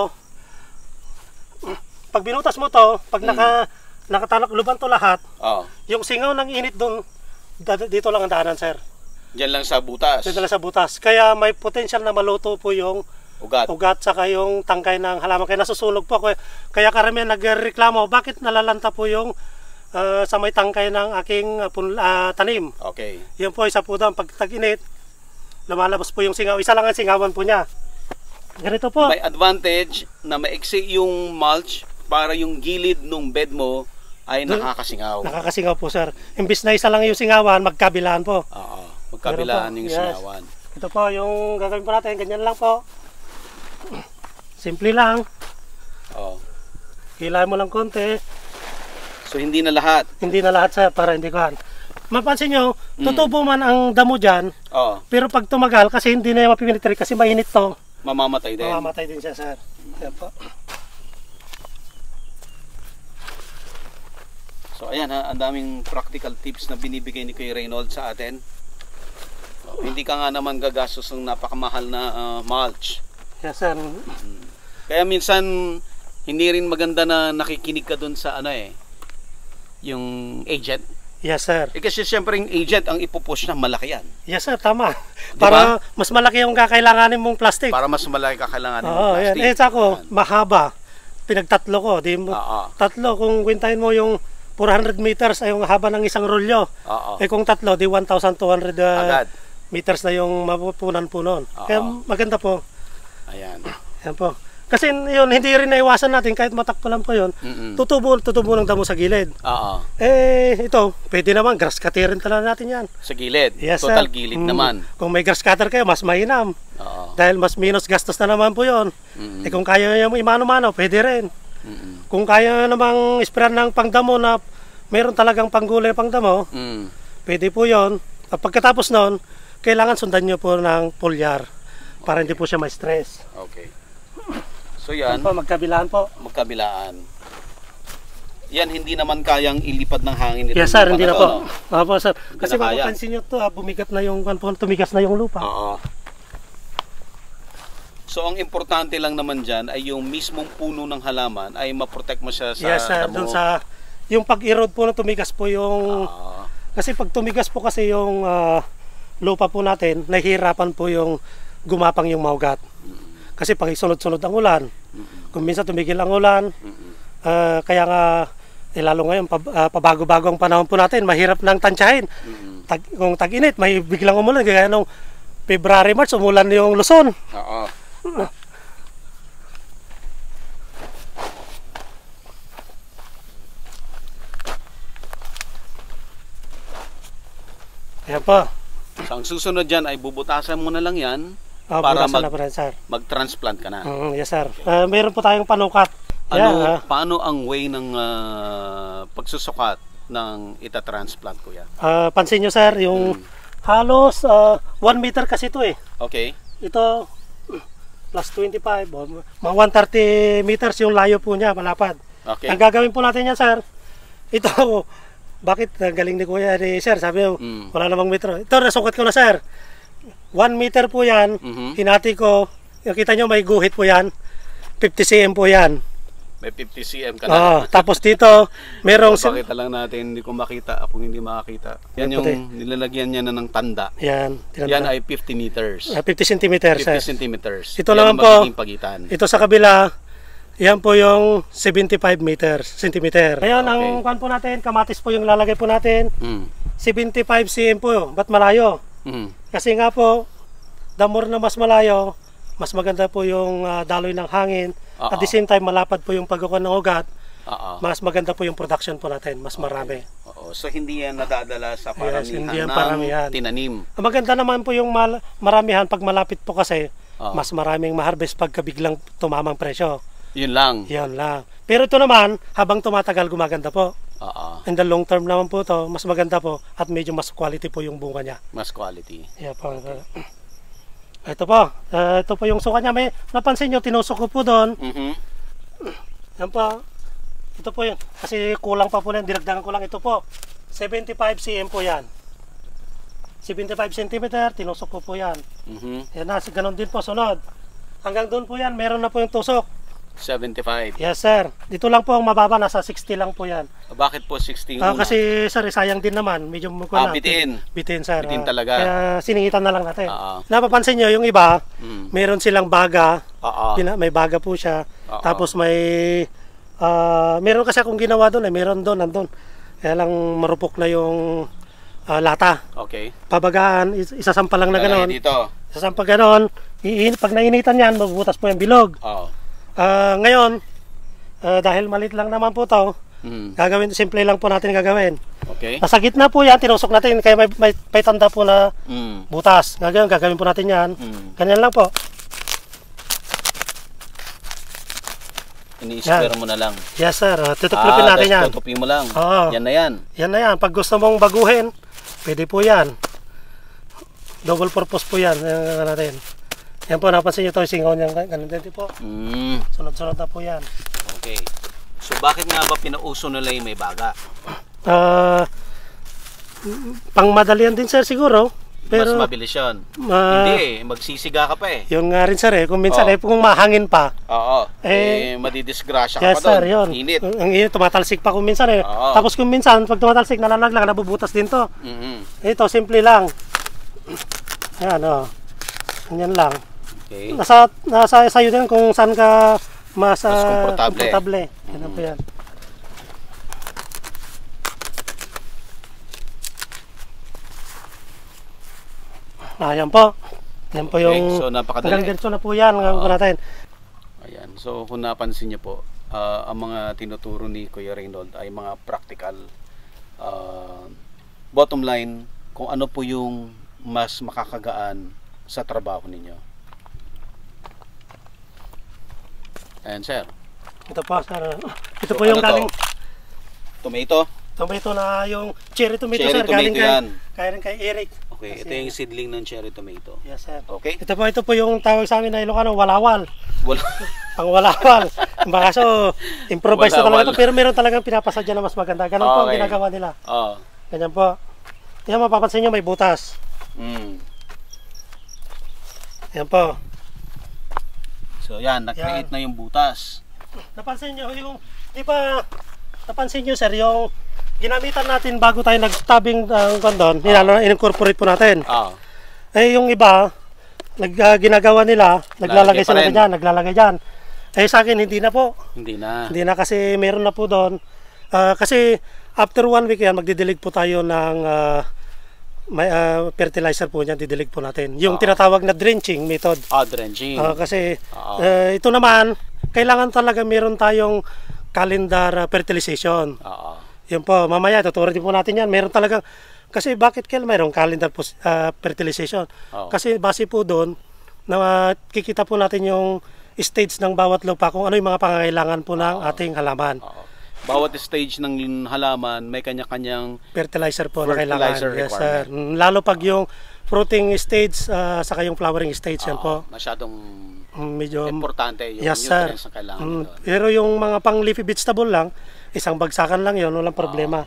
pag binutas mo to, pag mm. naka nakatalakluban to lahat. Oo. Yung singaw ng init doon, dito lang ang daanan, sir. Diyan lang sa butas. Diyan lang sa butas. Kaya may potential na maluto po yung ugat. Ugat sa kayong tangkay ng halaman kaya nasusunog po ako. Kaya karamihan nagrereklamo, bakit nalalanta po yung uh, sa may tangkay ng aking uh, tanim? Okay. Yan po isa po daw pag tag-init, lumalabas po yung singaw. Isa lang ang singawan po niya. Ganito po. May advantage na maiksi yung mulch para yung gilid ng bed mo ay hmm? nakakasingaw. Nakakasingaw po, sir. Imbis na isa lang yung singawan, magkabilaan po. Oo, magkabilaan po, yung yes. singawan. Ito po, yung gagawin po natin, ganyan lang po. Simple lang. Oo. Hilahin mo lang konti. So, hindi na lahat? Hindi na lahat, sir, para hindi kuhan. Mapansin nyo, mm. tutubo man ang damo dyan, Oo. pero pag tumagal, kasi hindi na yung mapipinitri, kasi mainit to. Mamamatay din? Mamamatay din siya, sir. Yan po. So ayan ha, ang daming practical tips na binibigay ni Kuya Reynold sa atin. So, oh, hindi ka nga naman gagastos ng napakamahal na uh, mulch. Yes sir. Hmm. Kaya minsan hindi rin maganda na nakikinig ka doon sa ano eh, yung agent. Yes sir. Eh, kasi siyempre yung agent ang ipopush na malaki yan. Yes sir, tama. Diba? Para mas malaki yung kakailanganin mong plastic. Para mas malaki kakailanganin Oo, mong plastic. Yan. Eh ako, yan. mahaba. Pinagtatlo ko. Di, mo, tatlo kung kwintahin mo yung 400 meters ay yung haba ng isang rolyo. Oo. Eh kung tatlo, di 1,200 uh, ah, meters na yung mapupunan po noon. Oo. Kaya maganda po. Ayan. Ayan po. Kasi yun, hindi rin naiwasan natin kahit matakpo lang po yun. Mm-mm. Tutubo, tutubo ng damo sa gilid. Oo. Eh, ito, pwede naman, grass cutter rin talaga natin yan. Sa gilid? Yes, Total sir. gilid mm, naman. Kung may grass cutter kayo, mas mainam. Oo. Dahil mas minus gastos na naman po yun. Mm-mm. Eh kung kaya nyo yung imano-mano, pwede rin. Mm-mm. Kung kaya namang isprayan ng pangdamo na meron talagang panggulay pangdamo, mm. pwede po yon. At pagkatapos noon, kailangan sundan nyo po ng pulyar para hindi po siya ma-stress. Okay. So yan. yan po, magkabilaan po. Magkabilaan. Yan, hindi naman kayang ilipad ng hangin. Ito yes sir, hindi na, na po. No? Opo sir. Hindi Kasi mapapansin nyo to, ah, bumigat na yung, ano tumigas na yung lupa. Oo. So ang importante lang naman diyan ay yung mismong puno ng halaman ay ma-protect mo siya sa Yes, sir, sa yung pag-erode po na tumigas po yung ah. kasi pag tumigas po kasi yung uh, lupa po natin, nahihirapan po yung gumapang yung maugat. Kasi pag sunod-sunod ang ulan, kung minsan tumigil ang ulan, uh, kaya nga eh, lalo ngayon pab, uh, pabago-bago ang panahon po natin, mahirap nang tansyahin. Tag, kung tag-init, may biglang umulan, kaya nung February, March, umulan yung Luzon. Oo. Ayan pa. So, ang susunod dyan ay bubutasan mo na lang yan oh, para mag, na mag-transplant ka na. Mm, yes, sir. Uh, mayroon po tayong panukat. Ano, yeah, paano ang way ng uh, pagsusukat ng itatransplant, kuya? Uh, pansin nyo, sir, yung hmm. halos uh, 1 meter kasi ito eh. Okay. Ito, plus 25 o mga 130 meters yung layo po niya malapad. Okay. Ang gagawin po natin yan sir, ito bakit ang galing ni kuya ni sir sabi mo mm. wala namang metro. Ito nasukat ko na sir. 1 meter po yan, mm-hmm. hinati ko, nakita nyo may guhit po yan, 50 cm po yan. May 50 cm ka na. Oo, tapos dito, merong... Pakita lang natin, hindi ko makita, kung hindi makakita. Yan yung nilalagyan niya na ng tanda. Yan. Tinanda. Yan ay 50 meters. Ah, 50 centimeters. 50 centimeters. Ito Yan naman po, pagitan. ito sa kabila, yan po yung 75 meters, centimeter. Ngayon, okay. ang kuan po natin, kamatis po yung lalagay po natin. Mm. 75 cm po, ba't malayo? Mm. Kasi nga po, the more na mas malayo, mas maganda po yung uh, daloy ng hangin Uh-oh. At the same time, malapad po yung pagkukuha ng ugat. Uh-oh. Mas maganda po yung production po natin, mas okay. marami. Oo. So hindi yan nadadala sa paramihan yes, hindi yan ng tinanim. maganda naman po yung mal- maramihan pag malapit po kasi Uh-oh. mas maraming ma-harvest pagka biglang tumamang presyo. Yun lang. Yun lang. Pero ito naman, habang tumatagal gumaganda po. Oo. In the long term naman po to, mas maganda po at medyo mas quality po yung bunga niya. Mas quality. Yeah po. Okay. Ito po. Uh, ito po yung suka niya. May napansin niyo tinusok ko po doon. Mm Yan po. Ito po yun. Kasi kulang pa po na Dinagdagan ko lang ito po. 75 cm po yan. 75 cm, tinusok ko po yan. Mm Yan na. Ganun din po, sunod. Hanggang doon po yan, meron na po yung tusok. 75. Yes, sir. Dito lang po ang mababa, nasa 60 lang po yan. Ah, bakit po 60 Ah, kasi, sir, eh, sayang din naman. Medyo ah, mukha Ah, bitin. Bitin, sir. Bitin talaga. Kaya siningitan na lang natin. Oo. Ah, Napapansin nyo, yung iba, Mm. meron silang baga. Oo. Pina- may baga po siya. Oo. Tapos may... ah, meron kasi akong ginawa doon eh. Meron doon, nandun. Kaya lang marupok na yung ah, lata. Okay. Pabagaan, is- isasampa lang na ganoon. ganon. dito. Isasampa ganon. Iin, pag nainitan yan, mabubutas po yung bilog. Oo. Uh, ngayon, uh, dahil malit lang naman po to, mm. gagawin, simple lang po natin gagawin. Okay. Nasa gitna po yan, tinusok natin, kaya may, may, may tanda po na mm. butas. Ngayon, gagawin po natin yan. Mm. Ganyan lang po. Ini-square mo na lang. Yes, sir. Ah, tutuklopin ah, natin yan. Tutuklopin mo lang. Oo. Yan na yan. Yan na yan. Pag gusto mong baguhin, pwede po yan. Double purpose po yan. Yan natin. Yan po, napansin nyo to, singaw niyan. Ganun din po. Mm. Sunod-sunod na po yan. Okay. So bakit nga ba pinauso nila yung may baga? Ah... Uh, pangmadalian din sir siguro. Pero, Mas mabilis yun. Ma... Hindi eh, magsisiga ka pa eh. Yung nga rin sir eh, kung minsan oh. eh, kung mahangin pa. Oo, oh, oh. eh, eh madidisgrasya yes, ka pa sir, doon. Yun. Init. Ang init, tumatalsik pa kung minsan eh. Oh. Tapos kung minsan, pag tumatalsik, nalanag lang, nabubutas din to. Mm -hmm. Ito, simple lang. Yan o. Oh. Ganyan lang. Okay. Nasa, nasa iyo din kung saan ka mas, mas ah, komportable. Ano Ganun mm. po yan. Ayan ah, po. Yan po okay. yung so, hanggang diretso na po yan. ng uh, natin. Ayan. So kung napansin niyo po, uh, ang mga tinuturo ni Kuya Reynold ay mga practical uh, bottom line kung ano po yung mas makakagaan sa trabaho ninyo. Ayan sir. Ito po sir. Ito so, po yung ano galing... To? Tomato? Tomato na yung cherry tomato cherry sir. Tomato galing yan. Kay, galing kay Eric. Okay, Kasi, ito yung seedling ng cherry tomato. Yes sir. Okay. Ito po, ito po yung tawag sa amin na Ilocano, walawal. Wala. Pang walawal. Baka so, improvise na talaga ito. Pero meron talagang pinapasadya na mas maganda. Ganun okay. po ang ginagawa nila. Oo. Oh. Ah. Ganyan po. Yan mapapansin nyo may butas. Mm. Yan po. So yan, nag-create na yung butas. Napansin nyo yung, di ba, napansin nyo sir, yung ginamitan natin bago tayo nagtabing ng uh, kondon, oh. Ah. nilalo, in-incorporate po natin. Oo. Oh. Ah. Eh yung iba, nag, uh, ginagawa nila, naglalagay sila rin. dyan, naglalagay dyan. Eh sa akin, hindi na po. Hindi na. Hindi na kasi meron na po doon. Uh, kasi after one week yan, magdidilig po tayo ng... Uh, may uh, fertilizer po niyan didilig po natin. Yung uh tinatawag na drenching method. Ah, uh, drenching. Uh, kasi uh uh, ito naman kailangan talaga meron tayong calendar uh, fertilization. Uh-huh. Yun po, mamaya tuturuan din po natin 'yan. Meron talagang kasi bakit kaya mayroong calendar po, uh, fertilization? uh Kasi base po doon na uh, kikita po natin yung stage ng bawat lupa kung ano yung mga pangangailangan po ng uh ating halaman. uh bawat stage ng halaman may kanya-kanyang fertilizer po fertilizer na kailangan. Yes, sir. Mm, lalo pag yung fruiting stage uh, saka yung flowering stage yan po. Masyadong mm, medyo importante yung yes, nutrients sir. na kailangan. Mm, pero yung mga pang leafy vegetable lang, isang bagsakan lang yun, walang Oo. problema.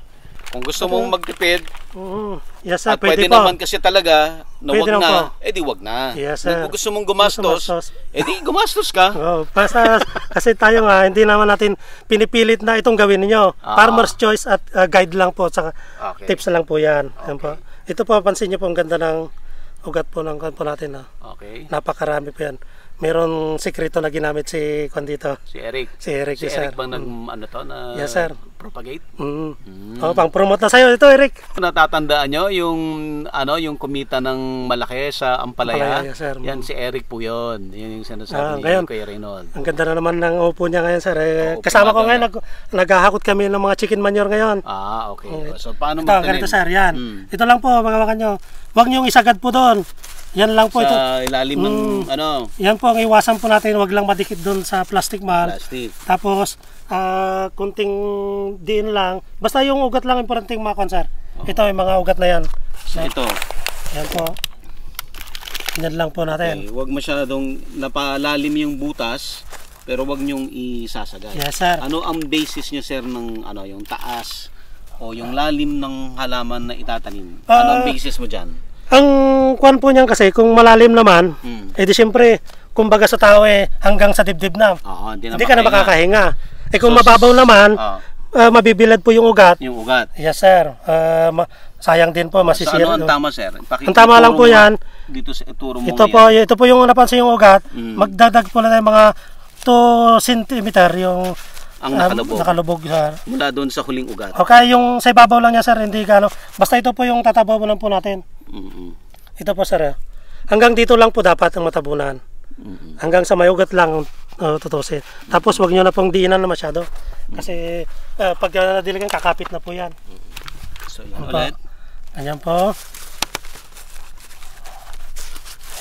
Kung gusto mong magtipid, Oo. Yes, sir. at pwede, pwede naman kasi talaga na Pwede wag na, edi eh, wag na. Yes, Kung gusto mong gumastos, edi eh, gumastos. ka. Oh, basta kasi tayo nga, hindi naman natin pinipilit na itong gawin niyo. Ah. Farmer's choice at uh, guide lang po at saka Okay. tips lang po 'yan. Yan po. Ito po pansin niyo po ang ganda ng ugat po ng kanpo natin. ah. Okay. Napakarami po 'yan. Meron sikreto na ginamit si Kwan dito. Si Eric. Si Eric, Si yes, Eric sir. bang nag, mm. ano to, na Yes, sir propagate. Mm. Mm. Oh, pang-promote na sa'yo ito, Eric. Natatandaan nyo yung, ano, yung kumita ng malaki sa Ampalaya. Ampalaya Yan, mm. si Eric po yun. Yan yung sinasabi ah, ni ngayon, kay Reynolds. Ang ganda na naman ng upo niya ngayon, sir. Eh, oh, kasama ko ngayon, nag, naghahakot kami ng mga chicken manure ngayon. Ah, okay. okay. Oh, so, paano ito, magtanim? Ganito, sir. Yan. Mm. Ito lang po, mga nyo. Huwag niyong isagad po doon. Yan lang po sa ito. ilalim ng mm, ano. Yan po ang iwasan po natin, wag lang madikit doon sa plastic mal. Plastic. Tapos uh, kunting diin lang. Basta yung ugat lang importante makuha, sir. Oh. Ito, yung mga ugat na yan. So, ito. Yan po. Yan lang po natin. Okay, huwag masyadong napalalim yung butas pero wag niyong isasagay. Yes, sir. Ano ang basis niya sir ng ano yung taas o yung lalim ng halaman na itatanim? Uh, ano ang ah, basis mo diyan? Ang kwan po niyan kasi kung malalim naman, hmm. edi eh siyempre kumbaga sa tao eh hanggang sa dibdib na. Oo, hindi, na hindi ka na makakahinga. Eh kung so, mababaw naman, uh, uh, mabibilad po yung ugat. Yung ugat. Yes, sir. Uh, ma- sayang din po, masisira. So, ano ang tama, sir? Pakita ang tama lang po yan. Dito, ituro mo ito yan. po, Ito po yung napansin yung ugat. Mm. Magdadag po lang tayo mga 2 cm yung ang nakalubog. Um, nakalubog, sir. Mula doon sa huling ugat. Okay, yung sa ibabaw lang niya, sir. Hindi gano. Basta ito po yung tatabaw lang po natin. Mm-hmm. Ito po, sir. Hanggang dito lang po dapat ang matabunan. Mm-hmm. Hanggang sa may ugat lang uh, tutusin. Tapos wag nyo na pong diinan na masyado. Kasi uh, pag uh, nadiligan, kakapit na po yan. So yan ano ulit. Ayan po.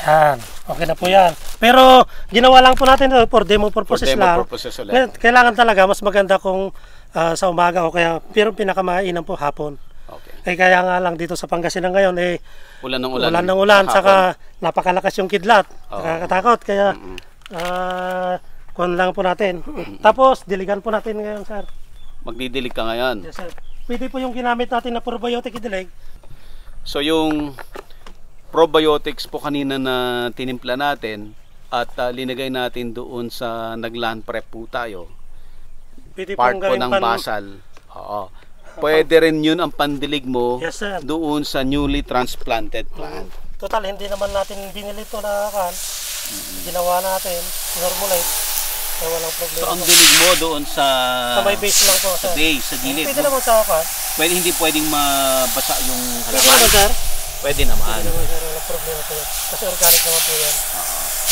Yan. Okay na po yan. Pero ginawa lang po natin ito uh, for demo purposes for demo lang. Purposes ulit. kailangan talaga mas maganda kung uh, sa umaga o kaya pero pinakamainan po hapon. Okay. Eh kaya nga lang dito sa Pangasinan ngayon eh ulan ng ulan. Ulan ng ulan saka napakalakas yung kidlat. Oh. Nakakatakot kaya mm-hmm. mm hmm uh, ah, kuhan lang po natin. Tapos, diligan po natin ngayon, sir. Magdidilig ka ngayon? Yes, sir. Pwede po yung ginamit natin na probiotic idilig. So, yung probiotics po kanina na tinimpla natin at uh, linagay natin doon sa naglan prep po tayo. Pwede Part po ng pan... basal. Oo. Pwede rin yun ang pandilig mo yes, doon sa newly transplanted plant. Mm. Total, hindi naman natin binili ito na kan Ginawa natin, normalize, kaya walang problema. So ang dilig mo doon sa... Sa may base lang po. sir. sa base, sa gilid. Pwede naman sa akin. Pwede hindi pwedeng mabasa yung halaman. Pwede naman, sir. Pwede naman. Pwede naman, sir. Walang problema po Kasi organic naman po yan. Uh -huh.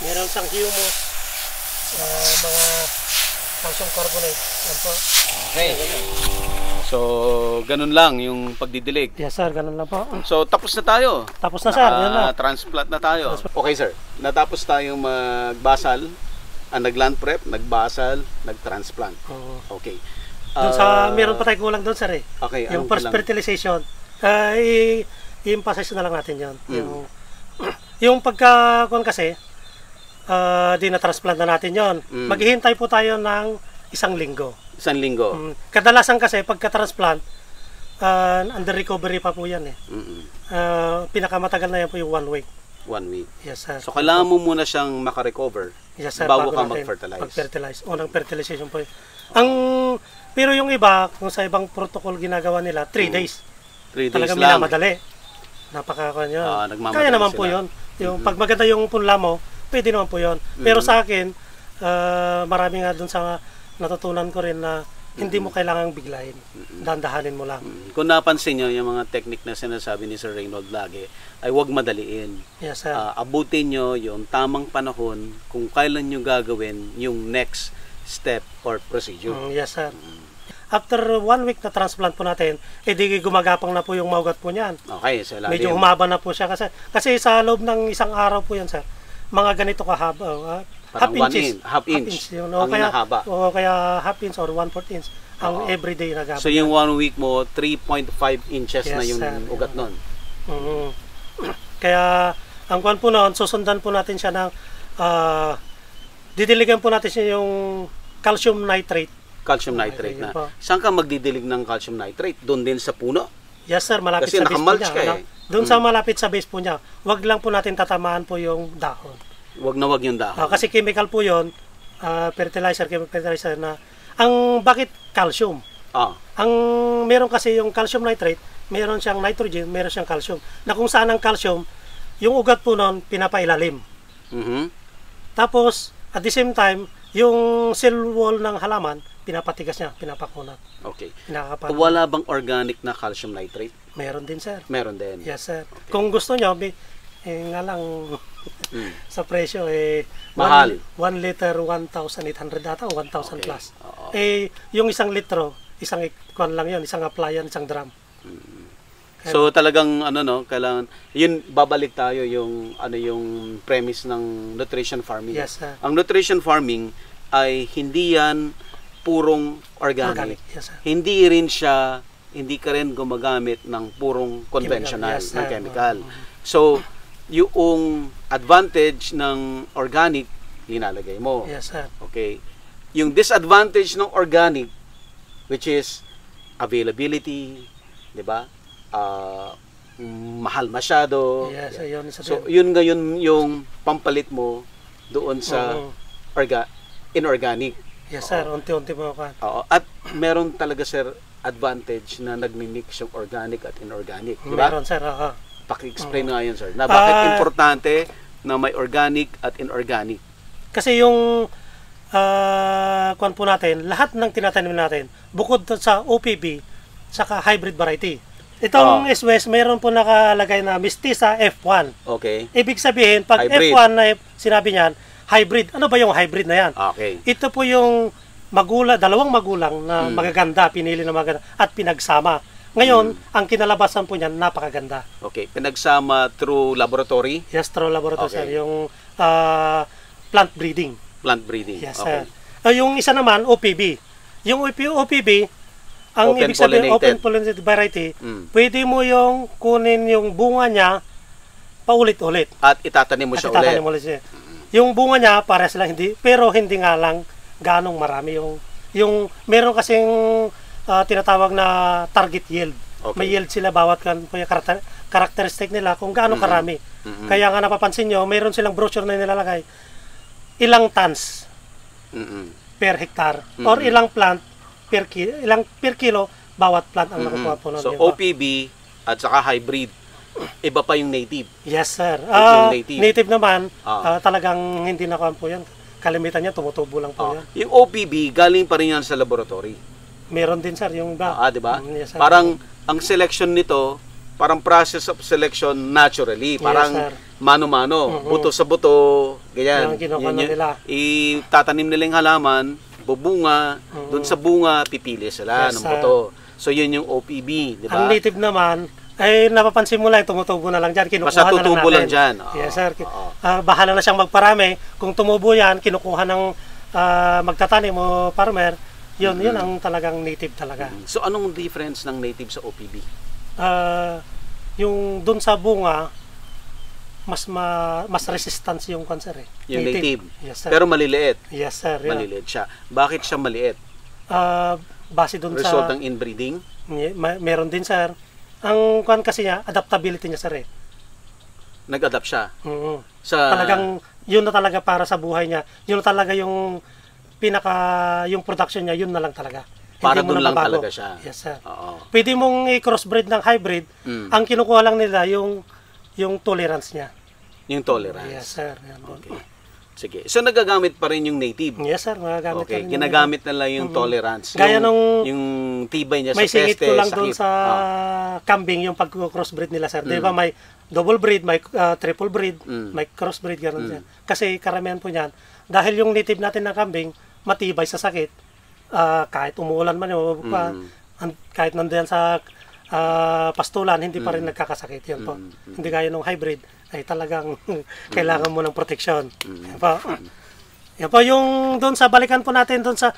Meron siyang humus, uh, mga calcium carbonate. Yan po. Okay. okay. So, ganun lang yung pagdidilig. Yes sir, ganun lang po. So, tapos na tayo. Tapos na sir, ganun na. Transplant na tayo. Okay sir, natapos tayong magbasal, ah, nagland prep, nagbasal, nagtransplant. Oo. Okay. Doon sa, ah, meron pa tayong kulang doon sir eh. Okay, yung first fertilization. Uh, i-emphasize na lang natin yun. Mm. Yung, yung pagka, kung kasi, uh, di na-transplant na natin yon. Mm. Maghihintay po tayo ng isang linggo. Isang linggo. Mm, kadalasan kasi pagka-transplant, uh, ah, under recovery pa po yan eh. Mm-hmm. Uh, pinakamatagal na yan po yung one week. One week. Yes, sir. So, kailangan mo muna siyang makarecover yes, sir, bago, bago ka mag-fertilize. Mag-fertilize. Unang oh, fertilization po Oh. Ang, pero yung iba, kung sa ibang protocol ginagawa nila, 3 mm-hmm. days. 3 days Talagang lang. minamadali. Napaka, yun. Ano, ah, Kaya naman sila. po yun. Yung, mm-hmm. Pag maganda yung punla mo, pwede naman po yun. Pero mm-hmm. sa akin, uh, marami nga dun sa natutunan ko rin na hindi mo kailangang biglain. Dandahanin mo lang. Kung napansin nyo, yung mga technique na sinasabi ni Sir Reynold lagi, ay huwag madaliin. Yes, sir. Uh, abutin nyo yung tamang panahon kung kailan nyo gagawin yung next step or procedure. Mm, yes, sir. Mm. After one week na transplant po natin, edi eh, gumagapang na po yung maugat po niyan. Okay, so Medyo humaba na po siya kasi, kasi sa loob ng isang araw po yan, sir. Mga ganito kahaba. Uh, half inches. In, half inch. Half inch yun. O ang kaya, haba. O kaya half inch or 1/4 inch ang uh everyday na gamit. So yung one week mo, 3.5 inches yes, na yung sir, ugat nun. Mm -hmm. Kaya ang kwan po noon, susundan po natin siya ng uh, didiligan po natin siya yung calcium nitrate. Calcium nitrate okay, na. Po. Saan ka magdidilig ng calcium nitrate? Doon din sa puno? Yes sir, malapit Kasi sa base po niya. Kasi ano? eh. Doon hmm. sa mm. malapit sa base po niya. wag lang po natin tatamaan po yung dahon wag na wag yung dahon. Uh, kasi chemical po yun, uh, fertilizer, chemical fertilizer na, ang bakit calcium? Ah. Ang meron kasi yung calcium nitrate, meron siyang nitrogen, meron siyang calcium. Na kung saan ang calcium, yung ugat po noon pinapailalim. Mm-hmm. Tapos at the same time, yung cell wall ng halaman pinapatigas niya, pinapakunat. Okay. Pinakapan. Wala bang organic na calcium nitrate? Meron din, sir. Meron din. Yes, sir. Okay. Kung gusto niyo, eh, nga lang mm. sa presyo eh mahal. 1 liter 1,800 ata o 1,000 okay. plus. Oo. Eh yung isang litro, isang kwan lang 'yon, isang appliance, isang drum. Kaya, mm. so talagang ano no, kailangan yun babalik tayo yung ano yung premise ng nutrition farming. Yes, sir. Ang nutrition farming ay hindi yan purong organic. organic yes, sir. Hindi rin siya hindi ka rin gumagamit ng purong conventional chemical, yes, na chemical. Mm-hmm. So yung advantage ng organic, linalagay mo. Yes, sir. Okay. Yung disadvantage ng organic, which is availability, di ba? Uh, mahal masyado. Yes, yeah. yun. So, yun ngayon yung pampalit mo doon sa uh-huh. orga inorganic. Yes, Oo. sir. Unti-unti mo ka. Oo. At meron talaga, sir, advantage na nagmi-mix yung organic at inorganic. Diba? Meron, sir. Oo. Paki-explain nga yun, sir. Na bakit Ah. importante na may organic at inorganic? Kasi yung ah kwan po natin, lahat ng tinatanim natin, bukod sa OPB, saka hybrid variety. Itong Ah. SWS, e mayroon po nakalagay na mestiza F1. Okay? Ibig sabihin, pag Hybrid. F1 na sinabi niyan, hybrid. Ano ba yung hybrid na yan? Okay. Ito po yung magula, dalawang magulang na hmm. magaganda, pinili na maganda, at pinagsama. Ngayon, mm. ang kinalabasan po niyan, napakaganda. Okay, pinagsama through laboratory? Yes, through laboratory, okay. sir. Yung uh, plant breeding. Plant breeding, yes, okay. Sir. Uh, yung isa naman, OPB. Yung OPB, ang open ibig sabihin, open pollinated variety, mm. pwede mo yung kunin yung bunga niya paulit-ulit. At itatanim mo At siya itatanim ulit. Mo siya. Yung bunga niya, para sila hindi, pero hindi nga lang ganong marami yung, yung meron kasing uh, tinatawag na target yield. Okay. May yield sila bawat kan kuya karakter, characteristic nila kung gaano mm-hmm. karami. Mm-hmm. Kaya nga napapansin nyo, mayroon silang brochure na nilalagay ilang tons mm-hmm. per hectare mm-hmm. or ilang plant per kilo, ilang per kilo bawat plant ang mm-hmm. nakukuha po namin. So OPB at saka hybrid iba pa yung native. Yes, sir. Uh, yung ah, native. native naman, ah. uh, talagang hindi nakuha po yan. Kalimitan niya, tumutubo lang po ah. yan. Yung OPB, galing pa rin yan sa laboratory. Meron din sir yung iba. Ah, di ba? Mm, yes, parang ang selection nito, parang process of selection naturally. Parang yes, mano-mano, mm-hmm. buto sa buto, ganyan. Yung yun, nila. Itatanim nila yung halaman, bubunga, mm-hmm. doon sa bunga, pipili sila yes, ng buto. So yun yung OPB, di ba? Ang native naman, ay napapansin mo lang, tumutubo na lang dyan, kinukuha Basta na lang natin. lang dyan. Oh, yes sir. Oh. Uh, bahala na siyang magparami. Kung tumubo yan, kinukuha ng uh, magtatanim o farmer, yun, yun mm-hmm. ang talagang native talaga. Mm-hmm. So anong difference ng native sa OPB? Ah, yung doon sa bunga, mas ma, mas resistance yung cancer eh. Yung native. Yes, sir. Pero maliliit. yes, sir. yun. Maliliit siya. Bakit siya maliit? Ah, base doon sa... Result ng inbreeding? May- meron din, sir. Ang kwan kasi niya, adaptability niya, sir eh. Nag-adapt siya. Oo. Mm-hmm. Sa, Talagang, yun na talaga para sa buhay niya. Yun na talaga yung pinaka yung production niya yun na lang talaga. Para doon lang babago. talaga siya. Yes, sir. Oo. Pwede mong i-crossbreed ng hybrid. Mm. Ang kinukuha lang nila yung yung tolerance niya. Yung tolerance. Yes, sir. Yan okay. Sige. So nagagamit pa rin yung native. Yes, sir. Nagagamit okay. Kinagamit na lang yung mm-hmm. tolerance. Gaya nung yung tibay niya sa peste. May singit ko lang doon sa oh. kambing yung pag-crossbreed nila, sir. Mm. 'Di ba mm. may double breed, may uh, triple breed, mm. may crossbreed ganun mm. Yan. Kasi karamihan po niyan dahil yung native natin ng kambing, matibay sa sakit. Uh, kahit umuulan man, mm. kahit nandiyan sa uh, pastulan, hindi pa rin mm. nagkakasakit. Yun po. Mm. mm. Hindi gaya nung hybrid, ay talagang kailangan mm. mo ng proteksyon. Mm. Yan po. Yan po yung doon sa balikan po natin doon sa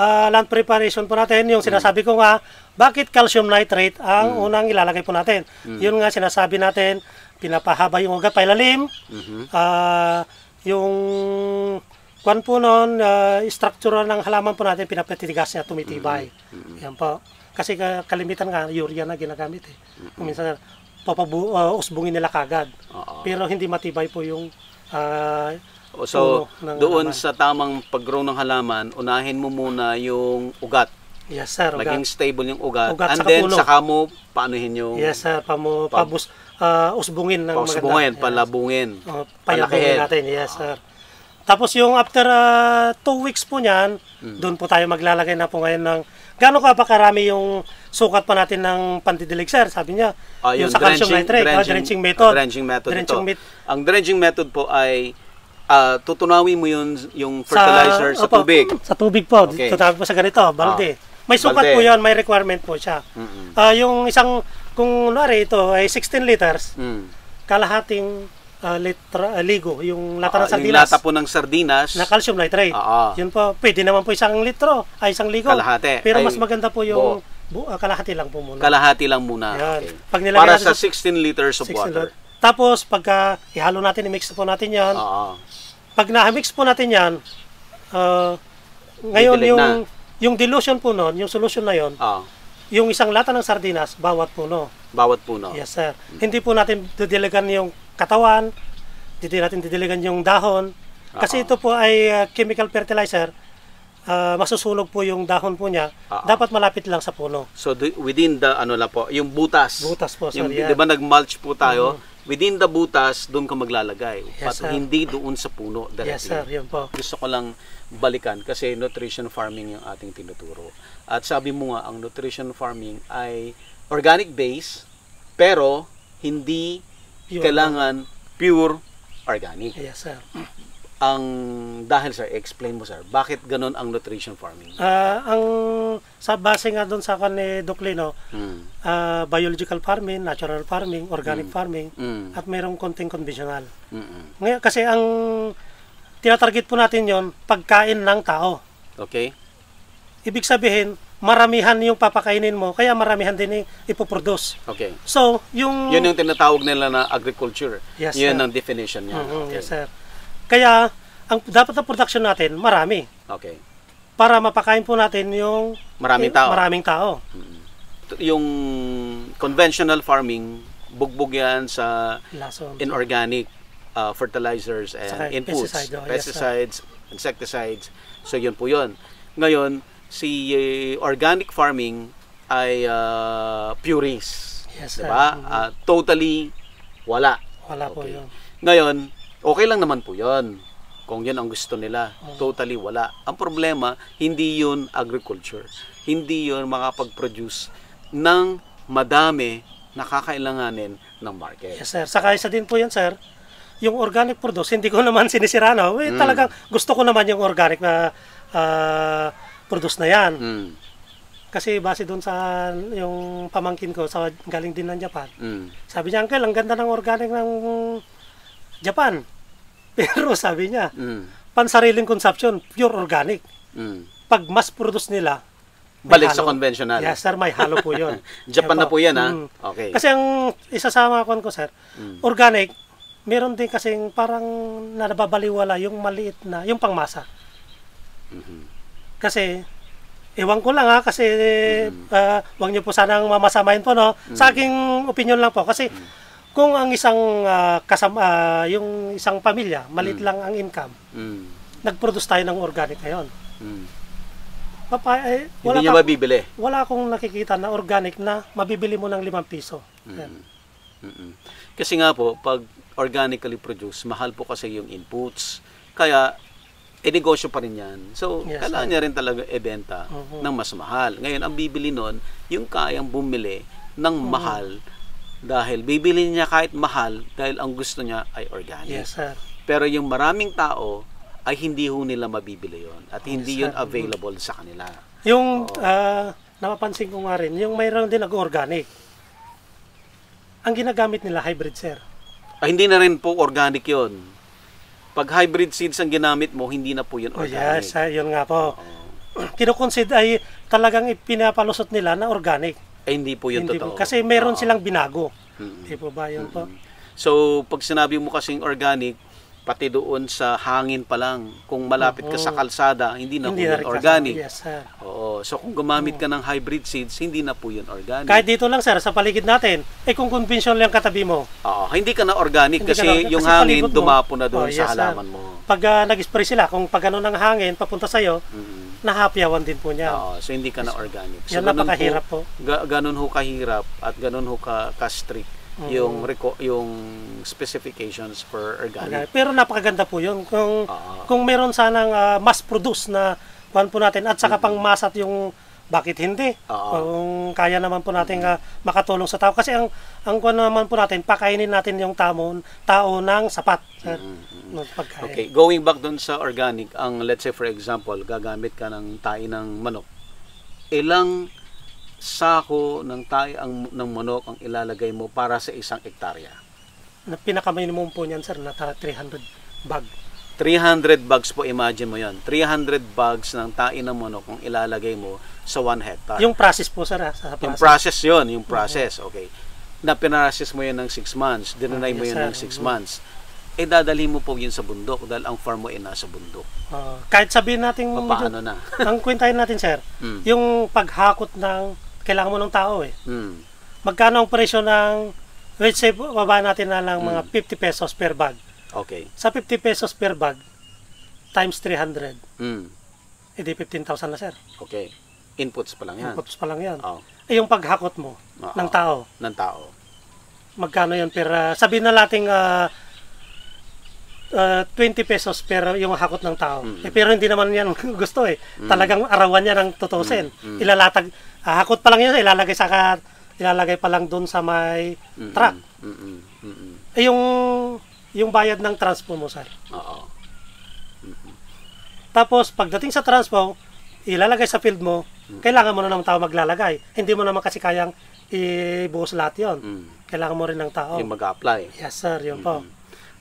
uh, land preparation po natin, yung mm. sinasabi ko nga, bakit calcium nitrate ang mm. unang ilalagay po natin? Mm. Yun nga sinasabi natin, pinapahaba yung ugat pailalim, mm-hmm. uh, yung Kwan po noon, uh, ah, struktura ng halaman po natin, pinapatitigas niya, tumitibay. Mm-hmm. Yan po. Kasi uh, kalimitan nga, urea na ginagamit eh. Mm-hmm. Minsan, papabu- uh, usbungin nila kagad. Uh-huh. Pero hindi matibay po yung uh, So, doon halaman. sa tamang paggrow ng halaman, unahin mo muna yung ugat. Yes, sir. Ugat. Maging stable yung ugat. ugat And saka then, puno. saka mo, paanohin yung... Yes, sir. Pamo, pa pabus, uh, usbungin ng Pausbungin, maganda. Pausbungin, palabungin. Uh, palakihin. natin, yes, sir. Tapos yung after 2 uh, ah, weeks po niyan, mm. doon po tayo maglalagay na po ngayon ng gano'ng kapakarami yung sukat pa natin ng pantidilig, sir, sabi niya. Uh, yung, yung sa calcium nitrate, ah, drenching, uh, drenching method. Uh, drenching method drenching ito. Met- Ang drenching method po ay uh, tutunawin mo yun, yung fertilizer sa, sa opo, tubig. Sa tubig po, okay. tutunawin po sa ganito, balde. Uh, may sukat balde. po yun, may requirement po siya. mm Uh, yung isang, kung nari ito ay 16 liters, mm. kalahating uh, litra, uh, ligo, yung lata uh, ng ah, sardinas. Yung lata po ng sardinas. Na calcium nitrate. Uh, Yun po, pwede naman po isang litro, ay isang ligo. Kalahati. Pero ay, mas maganda po yung bu- uh, kalahati lang po muna. Kalahati lang muna. Yan. Okay. Pag Para sa 16 liters of 16 water. Lit- tapos, pagka ihalo natin, i-mix po natin yan. Uh, Pag na-mix po natin yan, uh, ngayon yung, na. yung dilution po nun, yung solution na yun, uh, yung isang lata ng sardinas, bawat puno. Bawat puno. Yes, sir. Hindi po natin didiligan yung katawan, dito natin didiligan yung dahon. Kasi uh-huh. ito po ay uh, chemical fertilizer. Uh, masusulog po yung dahon po niya. Uh-huh. Dapat malapit lang sa puno. So do, within the ano la po, yung butas. Butas po, sir. Yung, yeah. 'Di ba nagmulch po tayo? Uh-huh. Within the butas, doon ka maglalagay. Yes, Pat, hindi doon sa puno directly. Yes, sir. Yun po. Gusto ko lang balikan kasi nutrition farming yung ating tinuturo. At sabi mo nga, ang nutrition farming ay organic base pero hindi yun. Kailangan pure organic. Yes, sir. Ang dahil sir, explain mo sir, bakit ganun ang nutrition farming? Uh, ang sa base nga doon sa kan ni Doc Lino, mm. uh, biological farming, natural farming, organic mm. farming, mm. at mayroong konting conventional. Mm-mm. Ngayon, kasi ang tinatarget po natin yon pagkain ng tao. Okay. Ibig sabihin, maramihan yung papakainin mo, kaya maramihan din ipoproduce. Okay. So, yung... Yun yung tinatawag nila na agriculture. Yes, Yun sir. ang definition niya. Mm-hmm, okay. Yes, sir. Kaya, ang dapat na production natin, marami. Okay. Para mapakain po natin yung... Maraming tao. Maraming tao. Mm-hmm. Yung conventional farming, bugbog yan sa inorganic uh, fertilizers and inputs. Pesticide, oh, pesticides, yes, insecticides. So, yun po yun. Ngayon, si uh, organic farming ay uh, ah, purist. Yes, diba? Mm-hmm. Uh, totally wala. Wala okay. po yun. Ngayon, okay lang naman po yun. Kung yun ang gusto nila. Mm-hmm. Totally wala. Ang problema, hindi yun agriculture. Hindi yun makapag-produce ng madami na kakailanganin ng market. Yes, sir. Saka isa din po yun, sir yung organic produce, hindi ko naman sinisira, no? Eh, mm. Talagang gusto ko naman yung organic na uh, produce na yan. Mm. Kasi base doon sa yung pamangkin ko, sa galing din ng Japan. Mm. Sabi niya, Uncle, ang ganda ng organic ng Japan. Pero sabi niya, mm. pansariling consumption, pure organic. Mm. Pag mas produce nila, Balik halo. sa conventional. Yes, sir. May halo po yun. Japan Ayan na po, yan, ha? Mm. Okay. Kasi ang isasama ko, ko sir, mm. organic, meron din kasing parang nababaliwala yung maliit na, yung pangmasa. Mm-hmm. Kasi, ewan ko lang ha, kasi mm-hmm. uh, ah, wag niyo po sanang mamasamahin po, no? mm Sa aking opinion lang po, kasi mm kung ang isang uh, ah, kasama, uh, yung isang pamilya, malit mm lang ang income, mm-hmm. tayo ng organic ngayon. mm Papa, eh, wala Hindi niya mabibili? Wala akong nakikita na organic na mabibili mo ng 5 piso. mm Kasi nga po, pag organically produced, mahal po kasi yung inputs. Kaya eh negosyo pa rin yan. So, yes, kailangan niya rin talaga ibenta uh-huh. ng mas mahal. Ngayon, ang bibili nun, yung kayang bumili ng uh-huh. mahal dahil bibili niya kahit mahal dahil ang gusto niya ay organic. Yes, sir. Pero yung maraming tao ay hindi ho nila mabibili yon at yes, hindi sir. yun mm-hmm. available uh-huh. sa kanila. Yung Oo. uh, napapansin ko nga rin, yung mayroon din nag-organic. Ang ginagamit nila hybrid, sir. Ah, hindi na rin po organic yon pag hybrid seeds ang ginamit mo, hindi na po yun oh, organic. Oh yes, ah, yun nga po. Uh-oh. Kinukonsid ay talagang pinapalusot nila na organic. Ay, hindi po yun hindi totoo. Po. Kasi meron ah. silang binago. Mm-hmm. Hindi po ba yun hmm po? So, pag sinabi mo kasing organic, pati doon sa hangin pa lang kung malapit ka sa kalsada hindi na hindi po yun organic yes, sir. oo so kung gumamit ka ng hybrid seeds hindi na po yun organic kahit dito lang sir sa paligid natin eh kung conventional lang katabi mo oo hindi ka na organic hindi kasi na, yung kasi hangin dumapo na doon oh, yes, sa halaman sir. mo pag uh, nag-spray sila kung pag ano ng hangin papunta sa iyo mm-hmm. nahapyawan din po niya oo so hindi ka na organic so, yan ganun napakahirap po, po. Ga- ganun ho kahirap at ganun ho ka, ka strict Mm-hmm. Yung reco- yung specifications for organic. Okay. Pero napakaganda po 'yun. Kung uh, kung meron sanang uh, mass produce na kuan po natin at saka mm-hmm. pang masat yung bakit hindi? Uh-oh. Ah. Kung kaya naman po natin uh, makatulong sa tao kasi ang ang kuan naman po natin pakainin natin yung tao tao ng sapat. Mm-hmm. Okay, going back doon sa organic, ang let's say for example, gagamit ka ng tahi ng manok. Ilang sako ng tae ang, ng manok ang ilalagay mo para sa isang ektarya? Na pinaka-minimum po niyan sir, na 300 bag. 300 bags po, imagine mo yon. 300 bags ng tae ng manok ang ilalagay mo sa 1 hectare. Yung process po sir, ha? sa process. Yung process yon yung mm-hmm. process, okay. Na pinarasis mo yon ng 6 months, dinanay oh, ah, mo yon ng 6 mm-hmm. months, eh dadali mo po yun sa bundok dahil ang farm mo ay nasa bundok. Uh, kahit sabihin natin... Paano na? ang kwentahin natin, sir, mm. yung paghakot ng kailangan mo ng tao eh. Mm. Magkano ang presyo ng, let's say, baba natin na lang mga 50 hmm. pesos per bag. Okay. Sa 50 pesos per bag, times 300, mm. edi 15,000 na sir. Okay. Inputs pa lang yan. Inputs pa lang yan. Oh. Eh, yung paghakot mo Oo. ng tao. Ng tao. Magkano yan per, uh, sabihin na natin, uh, ah, uh, ah, 20 pesos per yung hakot ng tao. Mm-hmm. Eh, pero hindi naman yan gusto eh. mm Talagang arawan niya ng tutusin. Mm-hmm. Ilalatag, Hahakot pa lang yun, ilalagay sa ilalagay pa lang doon sa may mm-mm, truck. Mm-mm, mm-mm. Eh yung yung bayad ng transpo mo, sir. Oo. mm Tapos pagdating sa transpo, ilalagay sa field mo, mm-mm. kailangan mo na ng tao maglalagay. Hindi mo naman kasi kayang ibuhos lahat 'yon. Mm. Kailangan mo rin ng tao. Yung mag-apply. Yes, sir, yun mm-hmm. po.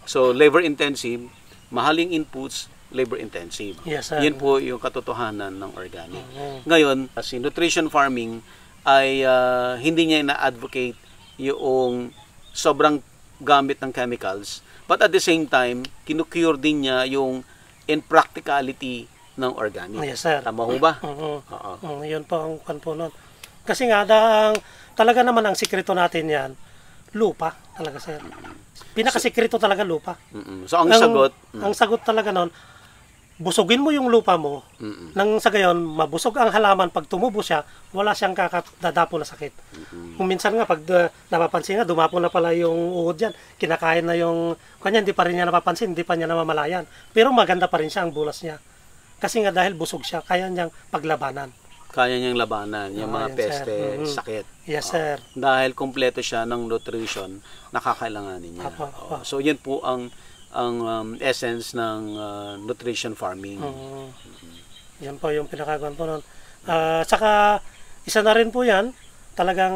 So labor intensive, mahaling inputs, labor intensive. Yes, sir. Yan po yung katotohanan ng organic. Mm-hmm. Ngayon, si nutrition farming ay uh, hindi niya na-advocate yung sobrang gamit ng chemicals but at the same time kinukure din niya yung impracticality ng organic. Yes, sir. Tama ho ba? Mm-hmm. Oo. Mm, yun po ang kan po nun. Kasi nga ang talaga naman ang sikreto natin yan lupa talaga sir. Pinakasikreto talaga lupa. Mm-hmm. So ang, ang sagot, mm. ang sagot talaga noon busugin mo yung lupa mo, Mm-mm. nang sa gayon, mabusog ang halaman, pag tumubo siya, wala siyang kakadadapo na sakit. Mm-mm. minsan nga, pag uh, napapansin nga, dumapo na pala yung uod dyan, kinakain na yung, kanya hindi pa rin niya napapansin, hindi pa niya namamalayan. Pero maganda pa rin siya ang bulas niya. Kasi nga dahil busog siya, kaya niyang paglabanan. Kaya niyang labanan, yung ah, mga yan, peste, Mm-hmm. sakit. Yes, oh. sir. Dahil kompleto siya ng nutrition na kakailanganin niya. Apo, apo. Oh. So, yan po ang ang um, essence ng uh, nutrition farming. Mm. Yan po yung pinakagawan po nun. Uh, saka isa na rin po yan, talagang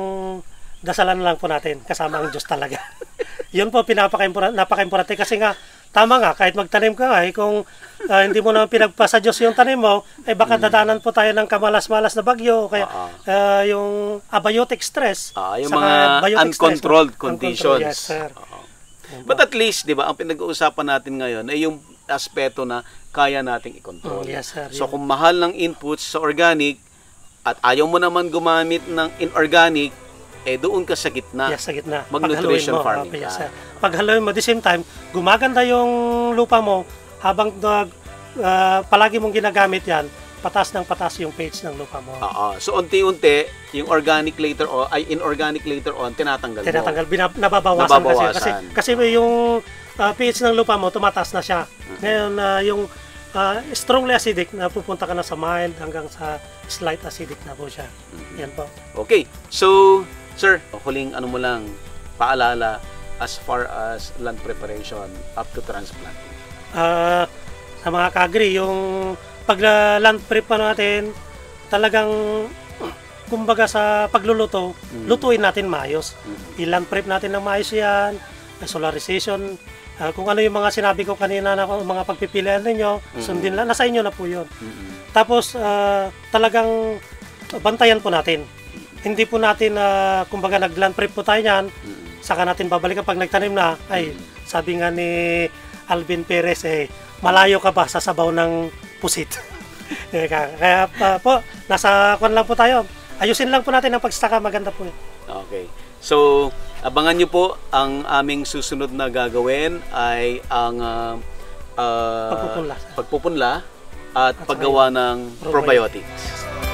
dasalan lang po natin kasama ang Diyos talaga. yun po napaka importante kasi nga tama nga kahit magtanim ka ay eh, kung uh, hindi mo naman pinagpasa Diyos yung tanim mo ay eh, baka mm. dadaanan po tayo ng kamalas-malas na bagyo kaya uh, yung abiotic stress uh, yung mga uncontrolled stress, conditions uncontrolled, yes sir uh But at least, di ba, ang pinag-uusapan natin ngayon ay yung aspeto na kaya nating i-control. Mm, yes, sir. So kung mahal ng inputs sa organic at ayaw mo naman gumamit ng inorganic, eh doon ka sa gitna. Yes, sa gitna. Mag-nutrition farming ka. Yes, sir. Paghaluin mo, at the same time, gumaganda yung lupa mo habang uh, palagi mong ginagamit yan, patas ng patas yung pH ng lupa mo. Oo. So unti-unti, yung organic later on, ay inorganic later on, tinatanggal, tinatanggal mo. Tinatanggal, nababawasan, nababawasan. Kasi, kasi, kasi yung uh, pH ng lupa mo, tumataas na siya. Mm-hmm. Ngayon, uh, yung uh, ah, strongly acidic, napupunta ka na sa mild hanggang sa slight acidic na po siya. Mm-hmm. Yan po. Okay. So, sir, huling ano mo lang, paalala as far as land preparation up to transplant. Uh, sa mga kagri, yung pag land prep pa natin, talagang kumbaga sa pagluluto, mm. lutuin natin maayos. Mm. I-land prep natin ng maayos yan, solarization, uh, kung ano yung mga sinabi ko kanina na mga pagpipilian ninyo, mm-hmm. sundin lang, nasa inyo na po yun. Mm-hmm. Tapos, uh, talagang bantayan po natin. Hindi po natin, uh, kumbaga nag-land prep po tayo niyan, mm-hmm. saka natin babalik kapag nagtanim na, ay, sabi nga ni Alvin Perez, eh, malayo ka ba sa sabaw ng pusit? Kaya uh, po, nasa kwan lang po tayo. Ayusin lang po natin ang pagstaka, maganda po. Okay. So, abangan nyo po ang aming susunod na gagawin ay ang uh, uh, pagpupunla. pagpupunla at, at paggawa ng probiotics. probiotics.